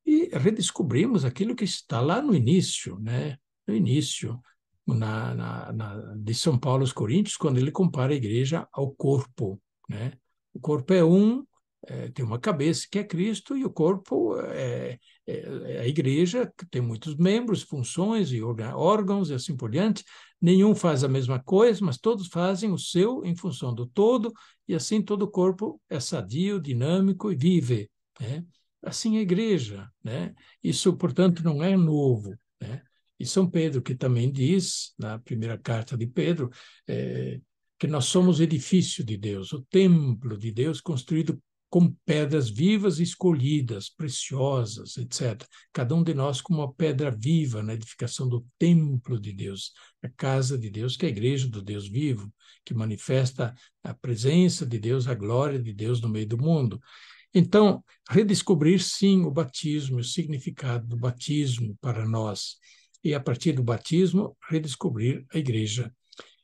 E redescobrimos aquilo que está lá no início, né? no início na, na, na, de São Paulo aos Coríntios, quando ele compara a igreja ao corpo. Né? O corpo é um, é, tem uma cabeça que é Cristo e o corpo é, é, é a igreja, que tem muitos membros, funções e órgãos e assim por diante. Nenhum faz a mesma coisa, mas todos fazem o seu em função do todo, e assim todo o corpo é sadio, dinâmico e vive. Né? Assim é a igreja. Né? Isso, portanto, não é novo. Né? E São Pedro, que também diz, na primeira carta de Pedro, é, que nós somos edifício de Deus, o templo de Deus construído como pedras vivas escolhidas, preciosas, etc. Cada um de nós como uma pedra viva na edificação do templo de Deus, a casa de Deus, que é a igreja do Deus vivo, que manifesta a presença de Deus, a glória de Deus no meio do mundo. Então, redescobrir sim o batismo, o significado do batismo para nós, e a partir do batismo, redescobrir a igreja.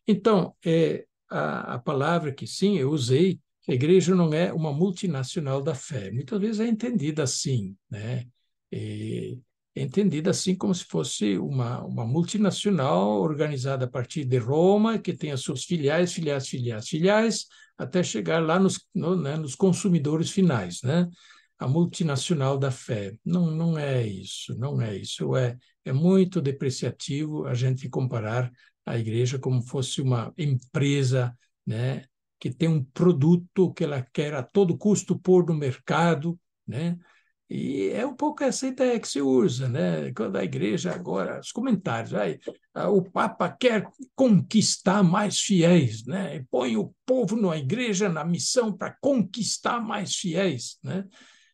Então, é a, a palavra que sim, eu usei que a igreja não é uma multinacional da fé. Muitas vezes é entendida assim, né? E é, é entendida assim como se fosse uma, uma multinacional organizada a partir de Roma, que tem as suas filiais, filiais, filiais, filiais, até chegar lá nos, no, né, nos consumidores finais, né? a multinacional da fé. Não, não é isso, não é isso. É, é muito depreciativo a gente comparar a igreja como fosse uma empresa né, que tem um produto que ela quer a todo custo pôr no mercado, né? E é um pouco essa ideia que se usa, né? Quando a igreja agora, os comentários, aí, ah, o Papa quer conquistar mais fiéis, né? E põe o povo na igreja na missão para conquistar mais fiéis, né?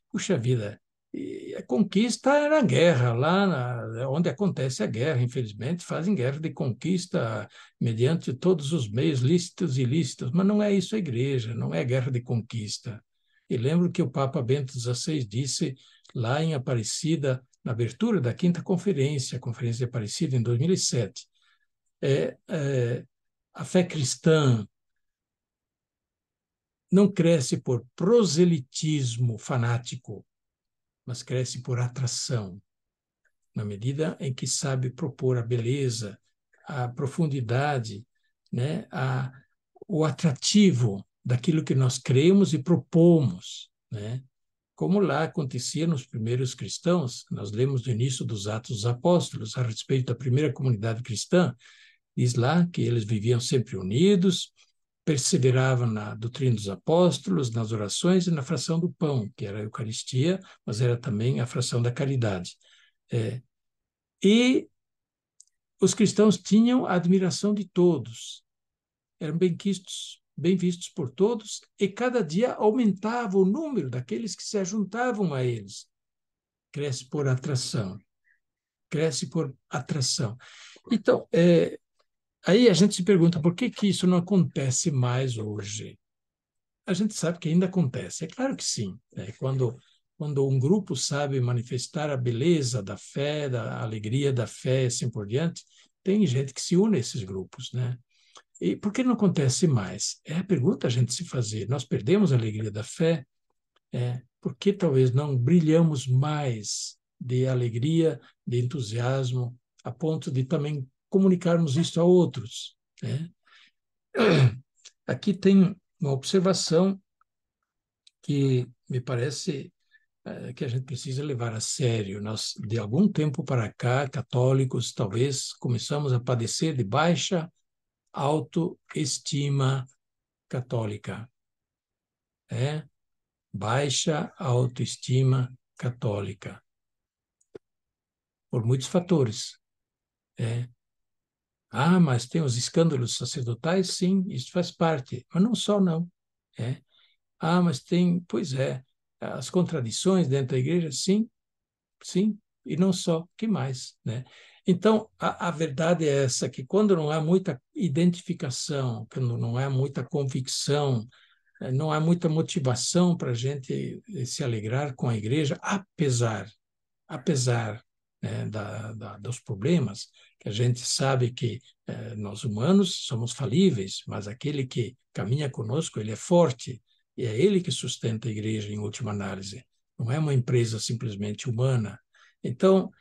Puxa vida, e a conquista era a guerra, lá na, onde acontece a guerra, infelizmente, fazem guerra de conquista mediante todos os meios lícitos e ilícitos, mas não é isso a igreja, não é guerra de conquista. E lembro que o Papa Bento XVI disse lá em Aparecida, na abertura da quinta conferência, a Conferência de Aparecida, em 2007, é, é, a fé cristã não cresce por proselitismo fanático, mas cresce por atração, na medida em que sabe propor a beleza, a profundidade, né, a, o atrativo daquilo que nós cremos e propomos, né? Como lá acontecia nos primeiros cristãos, nós lemos no início dos Atos dos Apóstolos a respeito da primeira comunidade cristã, diz lá que eles viviam sempre unidos, perseverava na doutrina dos apóstolos, nas orações e na fração do pão, que era a Eucaristia, mas era também a fração da caridade. É, e os cristãos tinham a admiração de todos, eram bem quistos, bem vistos por todos, e cada dia aumentava o número daqueles que se ajuntavam a eles. Cresce por atração, cresce por atração. Então, é, Aí a gente se pergunta por que, que isso não acontece mais hoje. A gente sabe que ainda acontece, é claro que sim. Né? Quando, quando um grupo sabe manifestar a beleza da fé, da alegria da fé e assim por diante, tem gente que se une a esses grupos. Né? E por que não acontece mais? É a pergunta a gente se fazer. Nós perdemos a alegria da fé, é, por que talvez não brilhamos mais de alegria, de entusiasmo, a ponto de também comunicarmos isso a outros. Né? Aqui tem uma observação que me parece é, que a gente precisa levar a sério. Nós, de algum tempo para cá, católicos, talvez, começamos a padecer de baixa autoestima católica. É? Baixa autoestima católica. Por muitos fatores. É? Ah, mas tem os escândalos sacerdotais? Sim, isso faz parte. Mas não só, não. É. Ah, mas tem, pois é, as contradições dentro da igreja? Sim, sim, e não só, que mais, né? Então, a, a, verdade é essa, que quando não há muita identificação, quando não há muita convicção, eh, não há muita motivação para a gente se alegrar com a igreja, apesar, apesar né, da, da, dos problemas, que a gente sabe que eh, nós humanos somos falíveis, mas aquele que caminha conosco, ele é forte, e é ele que sustenta a igreja em última análise, não é uma empresa simplesmente humana. Então,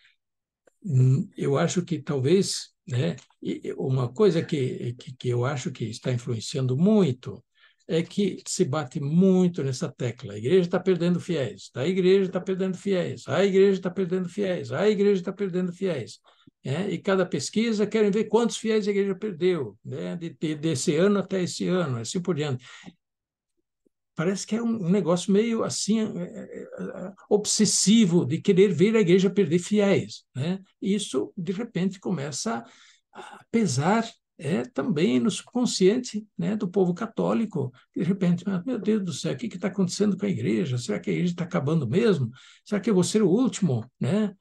hum, eu acho que talvez, né, uma coisa que, que, que eu acho que está influenciando muito é que se bate muito nessa tecla. A igreja está perdendo fiéis, a igreja está perdendo fiéis, a igreja está perdendo fiéis, a igreja está perdendo fiéis. É, e cada pesquisa querem ver quantos fiéis a igreja perdeu, né? de, de, desse ano até esse ano, assim por diante. Parece que é um, negócio meio assim é, é, é, obsessivo de querer ver a igreja perder fiéis, né? Isso de repente começa a pesar é também no subconsciente né, do povo católico. De repente, meu Deus do céu, o que está acontecendo com a igreja? Será que a igreja está acabando mesmo? Será que eu vou ser o último? Né?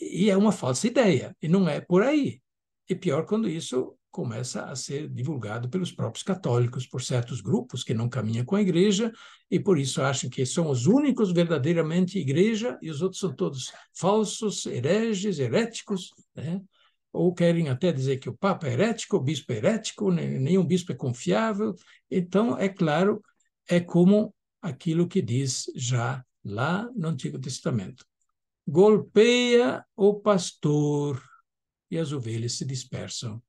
E é uma falsa ideia, e não é por aí. E pior quando isso começa a ser divulgado pelos próprios católicos, por certos grupos que não caminham com a igreja e por isso acham que são os únicos verdadeiramente igreja e os outros são todos falsos, hereges, heréticos. Né? ou querem até dizer que o Papa é herético, o bispo é herético, nenhum bispo é confiável. Então, é claro, é como aquilo que diz já lá no Antigo Testamento: golpeia o pastor e as ovelhas se dispersam.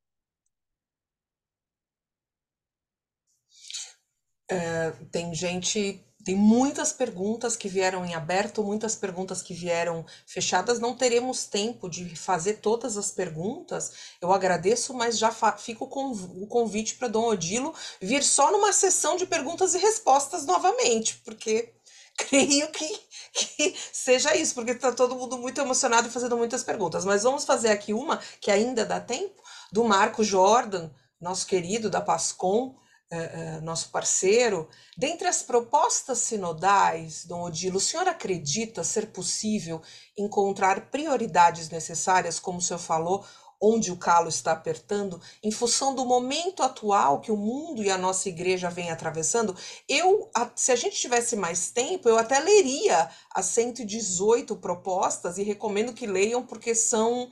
É, tem gente tem muitas perguntas que vieram em aberto, muitas perguntas que vieram fechadas. Não teremos tempo de fazer todas as perguntas. Eu agradeço, mas já fico com o convite para Dom Odilo vir só numa sessão de perguntas e respostas novamente, porque creio que, que seja isso, porque está todo mundo muito emocionado e fazendo muitas perguntas. Mas vamos fazer aqui uma que ainda dá tempo, do Marco Jordan, nosso querido da Pascom eh, eh, nosso parceiro, dentre as propostas sinodais, Dom Odilo, o senhor acredita ser possível encontrar prioridades necessárias, como o senhor falou, onde o calo está apertando, em função do momento atual que o mundo e a nossa igreja vem atravessando? Eu, se a gente tivesse mais tempo, eu até leria as 118 propostas e recomendo que leiam, porque são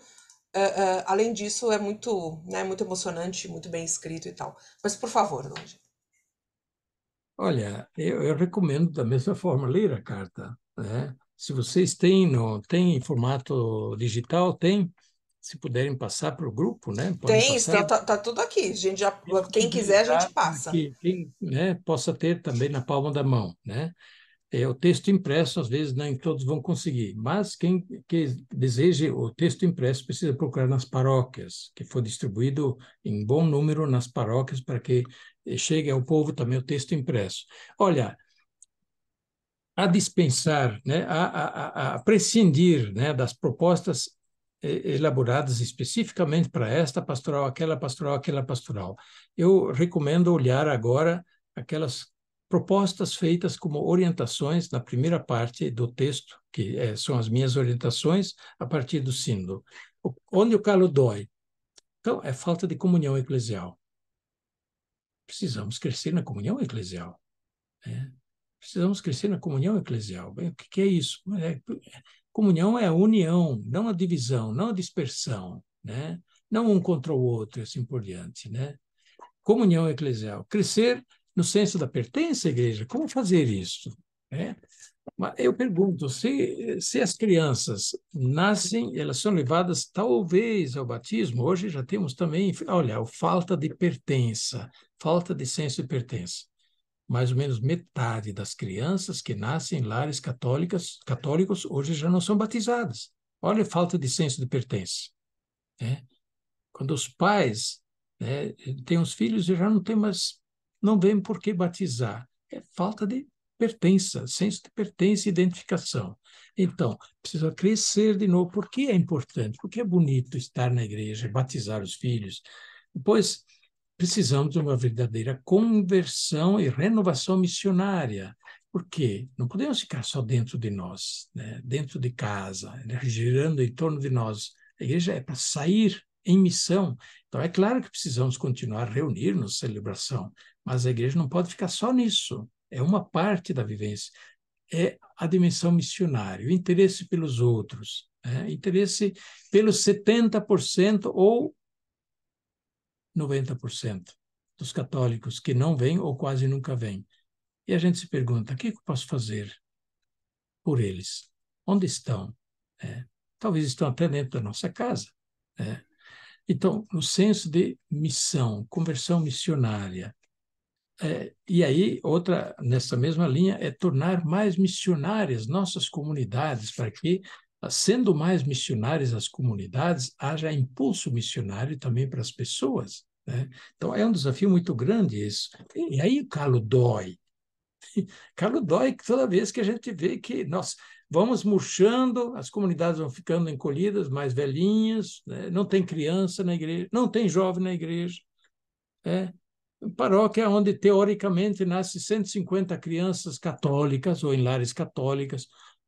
Uh, além disso, é muito, né, muito emocionante, muito bem escrito e tal. Mas, por favor, Longe. Olha, eu, eu, recomendo da mesma forma ler a carta. Né? Se vocês têm, no, tem em formato digital, tem. Se puderem passar para o grupo, né? Podem tem, está, tá, tá, tudo aqui. A gente já, quem quiser, a gente passa. Que, quem né, possa ter também na palma da mão, né? É, o texto impresso, às vezes, nem todos vão conseguir, mas quem que deseje o texto impresso precisa procurar nas paróquias, que foi distribuído em bom número nas paróquias para que eh, chegue ao povo também o texto impresso. Olha, a dispensar, né, a, a, a prescindir né, das propostas eh, elaboradas especificamente para esta pastoral, aquela pastoral, aquela pastoral. Eu recomendo olhar agora aquelas propostas feitas como orientações na primeira parte do texto, que é, são as minhas orientações a partir do símbolo. Onde o calo dói? Então, é falta de comunhão eclesial. Precisamos crescer na comunhão eclesial. Né? Precisamos crescer na comunhão eclesial. Bem, o que, que é isso? É, comunhão é a união, não a divisão, não a dispersão, né? não um contra o outro e assim por diante. Né? Comunhão eclesial. Crescer no senso da pertença à igreja. Como fazer isso? É. Eu pergunto, se, se as crianças nascem, elas são levadas talvez ao batismo, hoje já temos também, olha, falta de pertença, falta de senso de pertença. Mais ou menos metade das crianças que nascem em lares católicas, católicos hoje já não são batizadas. Olha a falta de senso de pertença. Né? Quando os pais né, têm os filhos e já não têm mais não vem por que batizar. É falta de pertença, senso de pertença e identificação. Então, precisa crescer de novo. Por que é importante? Por que é bonito estar na igreja, batizar os filhos. Depois, precisamos de uma verdadeira conversão e renovação missionária. Por quê? não podemos ficar só dentro de nós, né? dentro de casa, né? girando em torno de nós. A igreja é para sair em missão. Então, é claro que precisamos continuar reunir-nos, celebração, mas a igreja não pode ficar só nisso. É uma parte da vivência. É a dimensão missionária, o interesse pelos outros, né? interesse pelos 70% ou 90% dos católicos que não vêm ou quase nunca vêm. E a gente se pergunta: o que, é que eu posso fazer por eles? Onde estão? É, talvez estão até dentro da nossa casa. É, então, no senso de missão, conversão missionária. É, e aí, outra, nessa mesma linha, é tornar mais missionárias nossas comunidades, para que, sendo mais missionárias as comunidades, haja impulso missionário também para as pessoas. Né? Então, é um desafio muito grande isso. E aí, o Carlo dói. Carlo dói toda vez que a gente vê que, nossa, vamos murchando, as comunidades vão ficando encolhidas, mais velhinhas, né? não tem criança na igreja, não tem jovem na igreja. É. Paróquia onde, teoricamente, nasce 150 crianças católicas ou em lares católicas.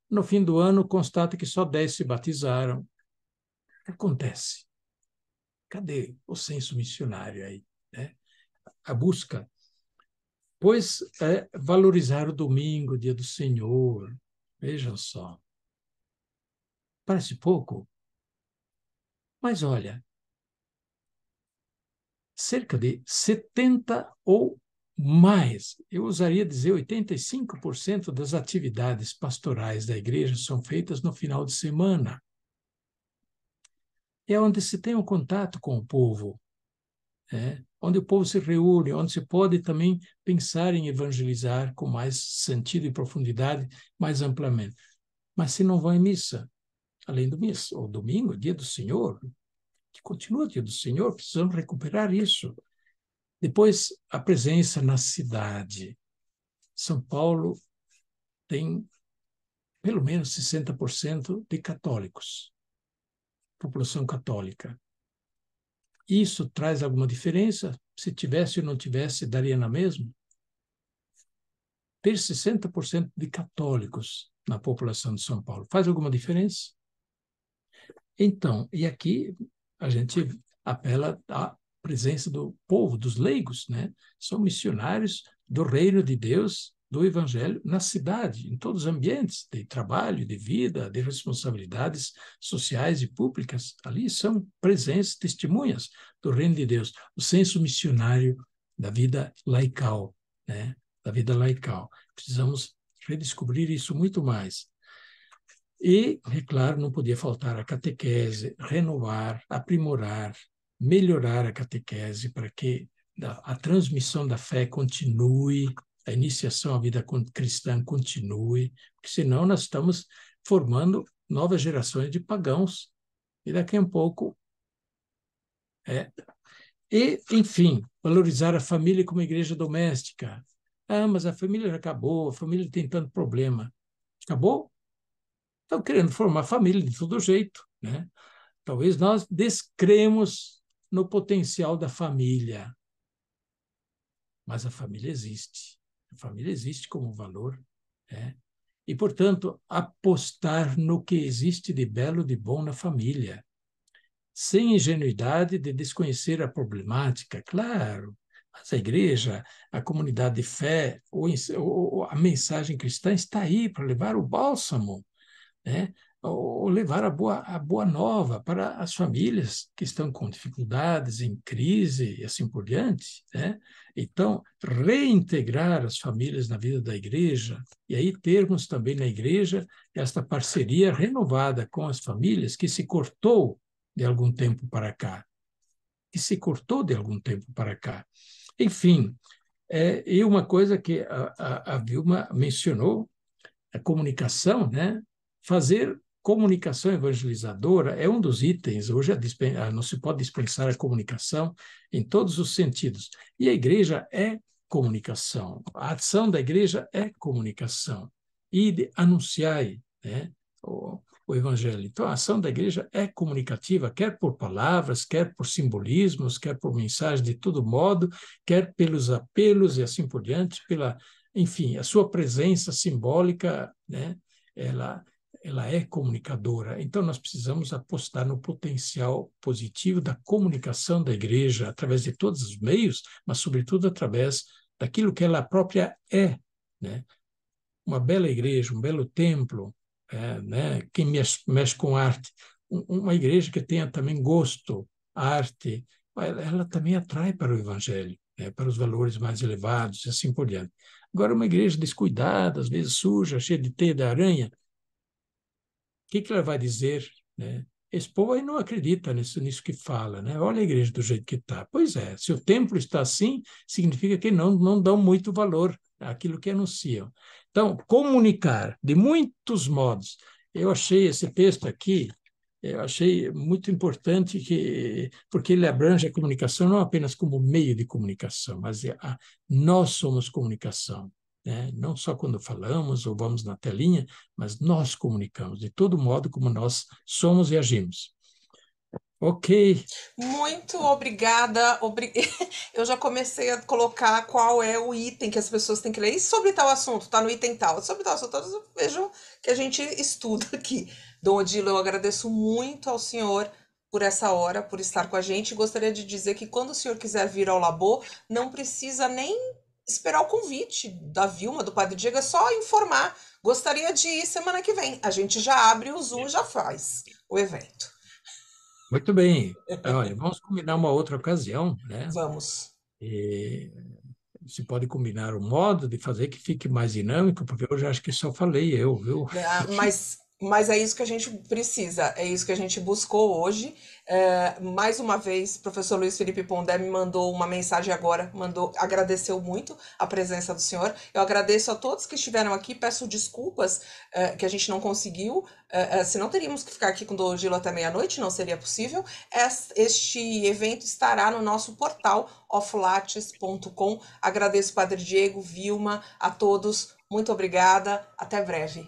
No fim do ano, constata que só 10 se batizaram. O que acontece? Cadê o senso missionário aí? Né? A busca. Pois é, valorizar o domingo, o dia do Senhor, Vejam só. Parece pouco, mas olha, cerca de 70 ou mais, eu ousaria dizer 85% das atividades pastorais da igreja são feitas no final de semana. É onde se tem um contato com o povo, é, onde o povo se reúne, onde se pode também pensar em evangelizar com mais sentido e profundidade, mais amplamente. Mas se não vão em missa, além do missa, ou domingo, dia do Senhor, que continua dia do Senhor, precisamos recuperar isso. Depois, a presença na cidade. São Paulo tem pelo menos 60% de católicos, população católica. Isso traz alguma diferença? Se tivesse ou não tivesse, daria na mesma? Ter 60% de católicos na população de São Paulo faz alguma diferença? Então, e aqui a gente apela à presença do povo, dos leigos, né? São missionários do reino de Deus do Evangelho na cidade, em todos os ambientes de trabalho, de vida, de responsabilidades sociais e públicas. Ali são presenças, testemunhas do reino de Deus, o senso missionário da vida laical, né? da vida laical. Precisamos redescobrir isso muito mais. E, é claro, não podia faltar a catequese, renovar, aprimorar, melhorar a catequese para que a transmissão da fé continue a iniciação à vida cristã continue, porque senão nós estamos formando novas gerações de pagãos e daqui a um pouco é. E, enfim, valorizar a família como igreja doméstica. Ah, mas a família já acabou, a família tem tanto problema. Acabou? Estão querendo formar família de todo jeito, né? Talvez nós descremos no potencial da família. Mas a família existe. A família existe como valor. Né? E, portanto, apostar no que existe de belo, de bom na família, sem ingenuidade de desconhecer a problemática, claro. Mas a igreja, a comunidade de fé, ou, ou a mensagem cristã está aí para levar o bálsamo né? ou levar a boa, a boa nova para as famílias que estão com dificuldades, em crise e assim por diante. Né? Então, reintegrar as famílias na vida da igreja e aí termos também na igreja esta parceria renovada com as famílias que se cortou de algum tempo para cá. Que se cortou de algum tempo para cá. Enfim, é, e uma coisa que a, a, a Vilma mencionou, a comunicação, né? fazer comunicação evangelizadora é um dos itens, hoje não se pode dispensar a comunicação em todos os sentidos. E a igreja é comunicação, a ação da igreja é comunicação. E anunciai né, o, o evangelho. Então, a ação da igreja é comunicativa, quer por palavras, quer por simbolismos, quer por mensagens de todo modo, quer pelos apelos e assim por diante, pela, enfim, a sua presença simbólica, né, ela ela é comunicadora. Então, nós precisamos apostar no potencial positivo da comunicação da igreja, através de todos os meios, mas, sobretudo, através daquilo que ela própria é. Né? Uma bela igreja, um belo templo, é, né? quem mexe, mexe com arte, uma igreja que tenha também gosto, arte, ela, ela também atrai para o evangelho, né? para os valores mais elevados e assim por diante. Agora, uma igreja descuidada, às vezes suja, cheia de teia de aranha, que, que ela vai dizer? Né? Esse povo aí não acredita nisso, nisso que fala, né? Olha a igreja do jeito que está. Pois é, se o templo está assim, significa que não, não dão muito valor àquilo que anunciam. Então, comunicar de muitos modos. Eu achei esse texto aqui, eu achei muito importante, que, porque ele abrange a comunicação não apenas como meio de comunicação, mas a, nós somos comunicação né? não só quando falamos ou vamos na telinha, mas nós comunicamos, de todo modo como nós somos e agimos. Ok. Muito obrigada. Obri... Eu já comecei a colocar qual é o item que as pessoas têm que ler. E sobre tal assunto, tá no item tal. Sobre tal assunto, vejam que a gente estuda aqui. Dom Odilo, eu agradeço muito ao senhor por essa hora, por estar com a gente. Gostaria de dizer que quando o senhor quiser vir ao labor, não precisa nem esperar o convite da Vilma, do Padre Diego, é só informar. Gostaria de ir semana que vem. A gente já abre o Zoom, já faz o evento. Muito bem. Ah, olha, vamos combinar uma outra ocasião, né? Vamos. E se pode combinar o modo de fazer que fique mais dinâmico, porque hoje acho que só falei eu, viu? Ah, mas mas é isso que a gente precisa, é isso que a gente buscou hoje. É, mais uma vez, professor Luiz Felipe Pondé me mandou uma mensagem agora, mandou, agradeceu muito a presença do senhor. Eu agradeço a todos que estiveram aqui, peço desculpas é, que a gente não conseguiu, é, é senão teríamos que ficar aqui com o Dogilo até meia-noite, não seria possível. Este evento estará no nosso portal oflates.com. Agradeço Padre Diego, Vilma, a todos. Muito obrigada, até breve.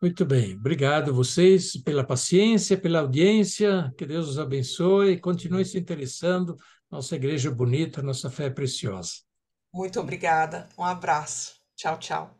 Muito bem, obrigado vocês pela paciência, pela audiência, que Deus os abençoe, continue se interessando, nossa igreja é bonita, nossa fé é preciosa. Muito obrigada, um abraço, tchau, tchau.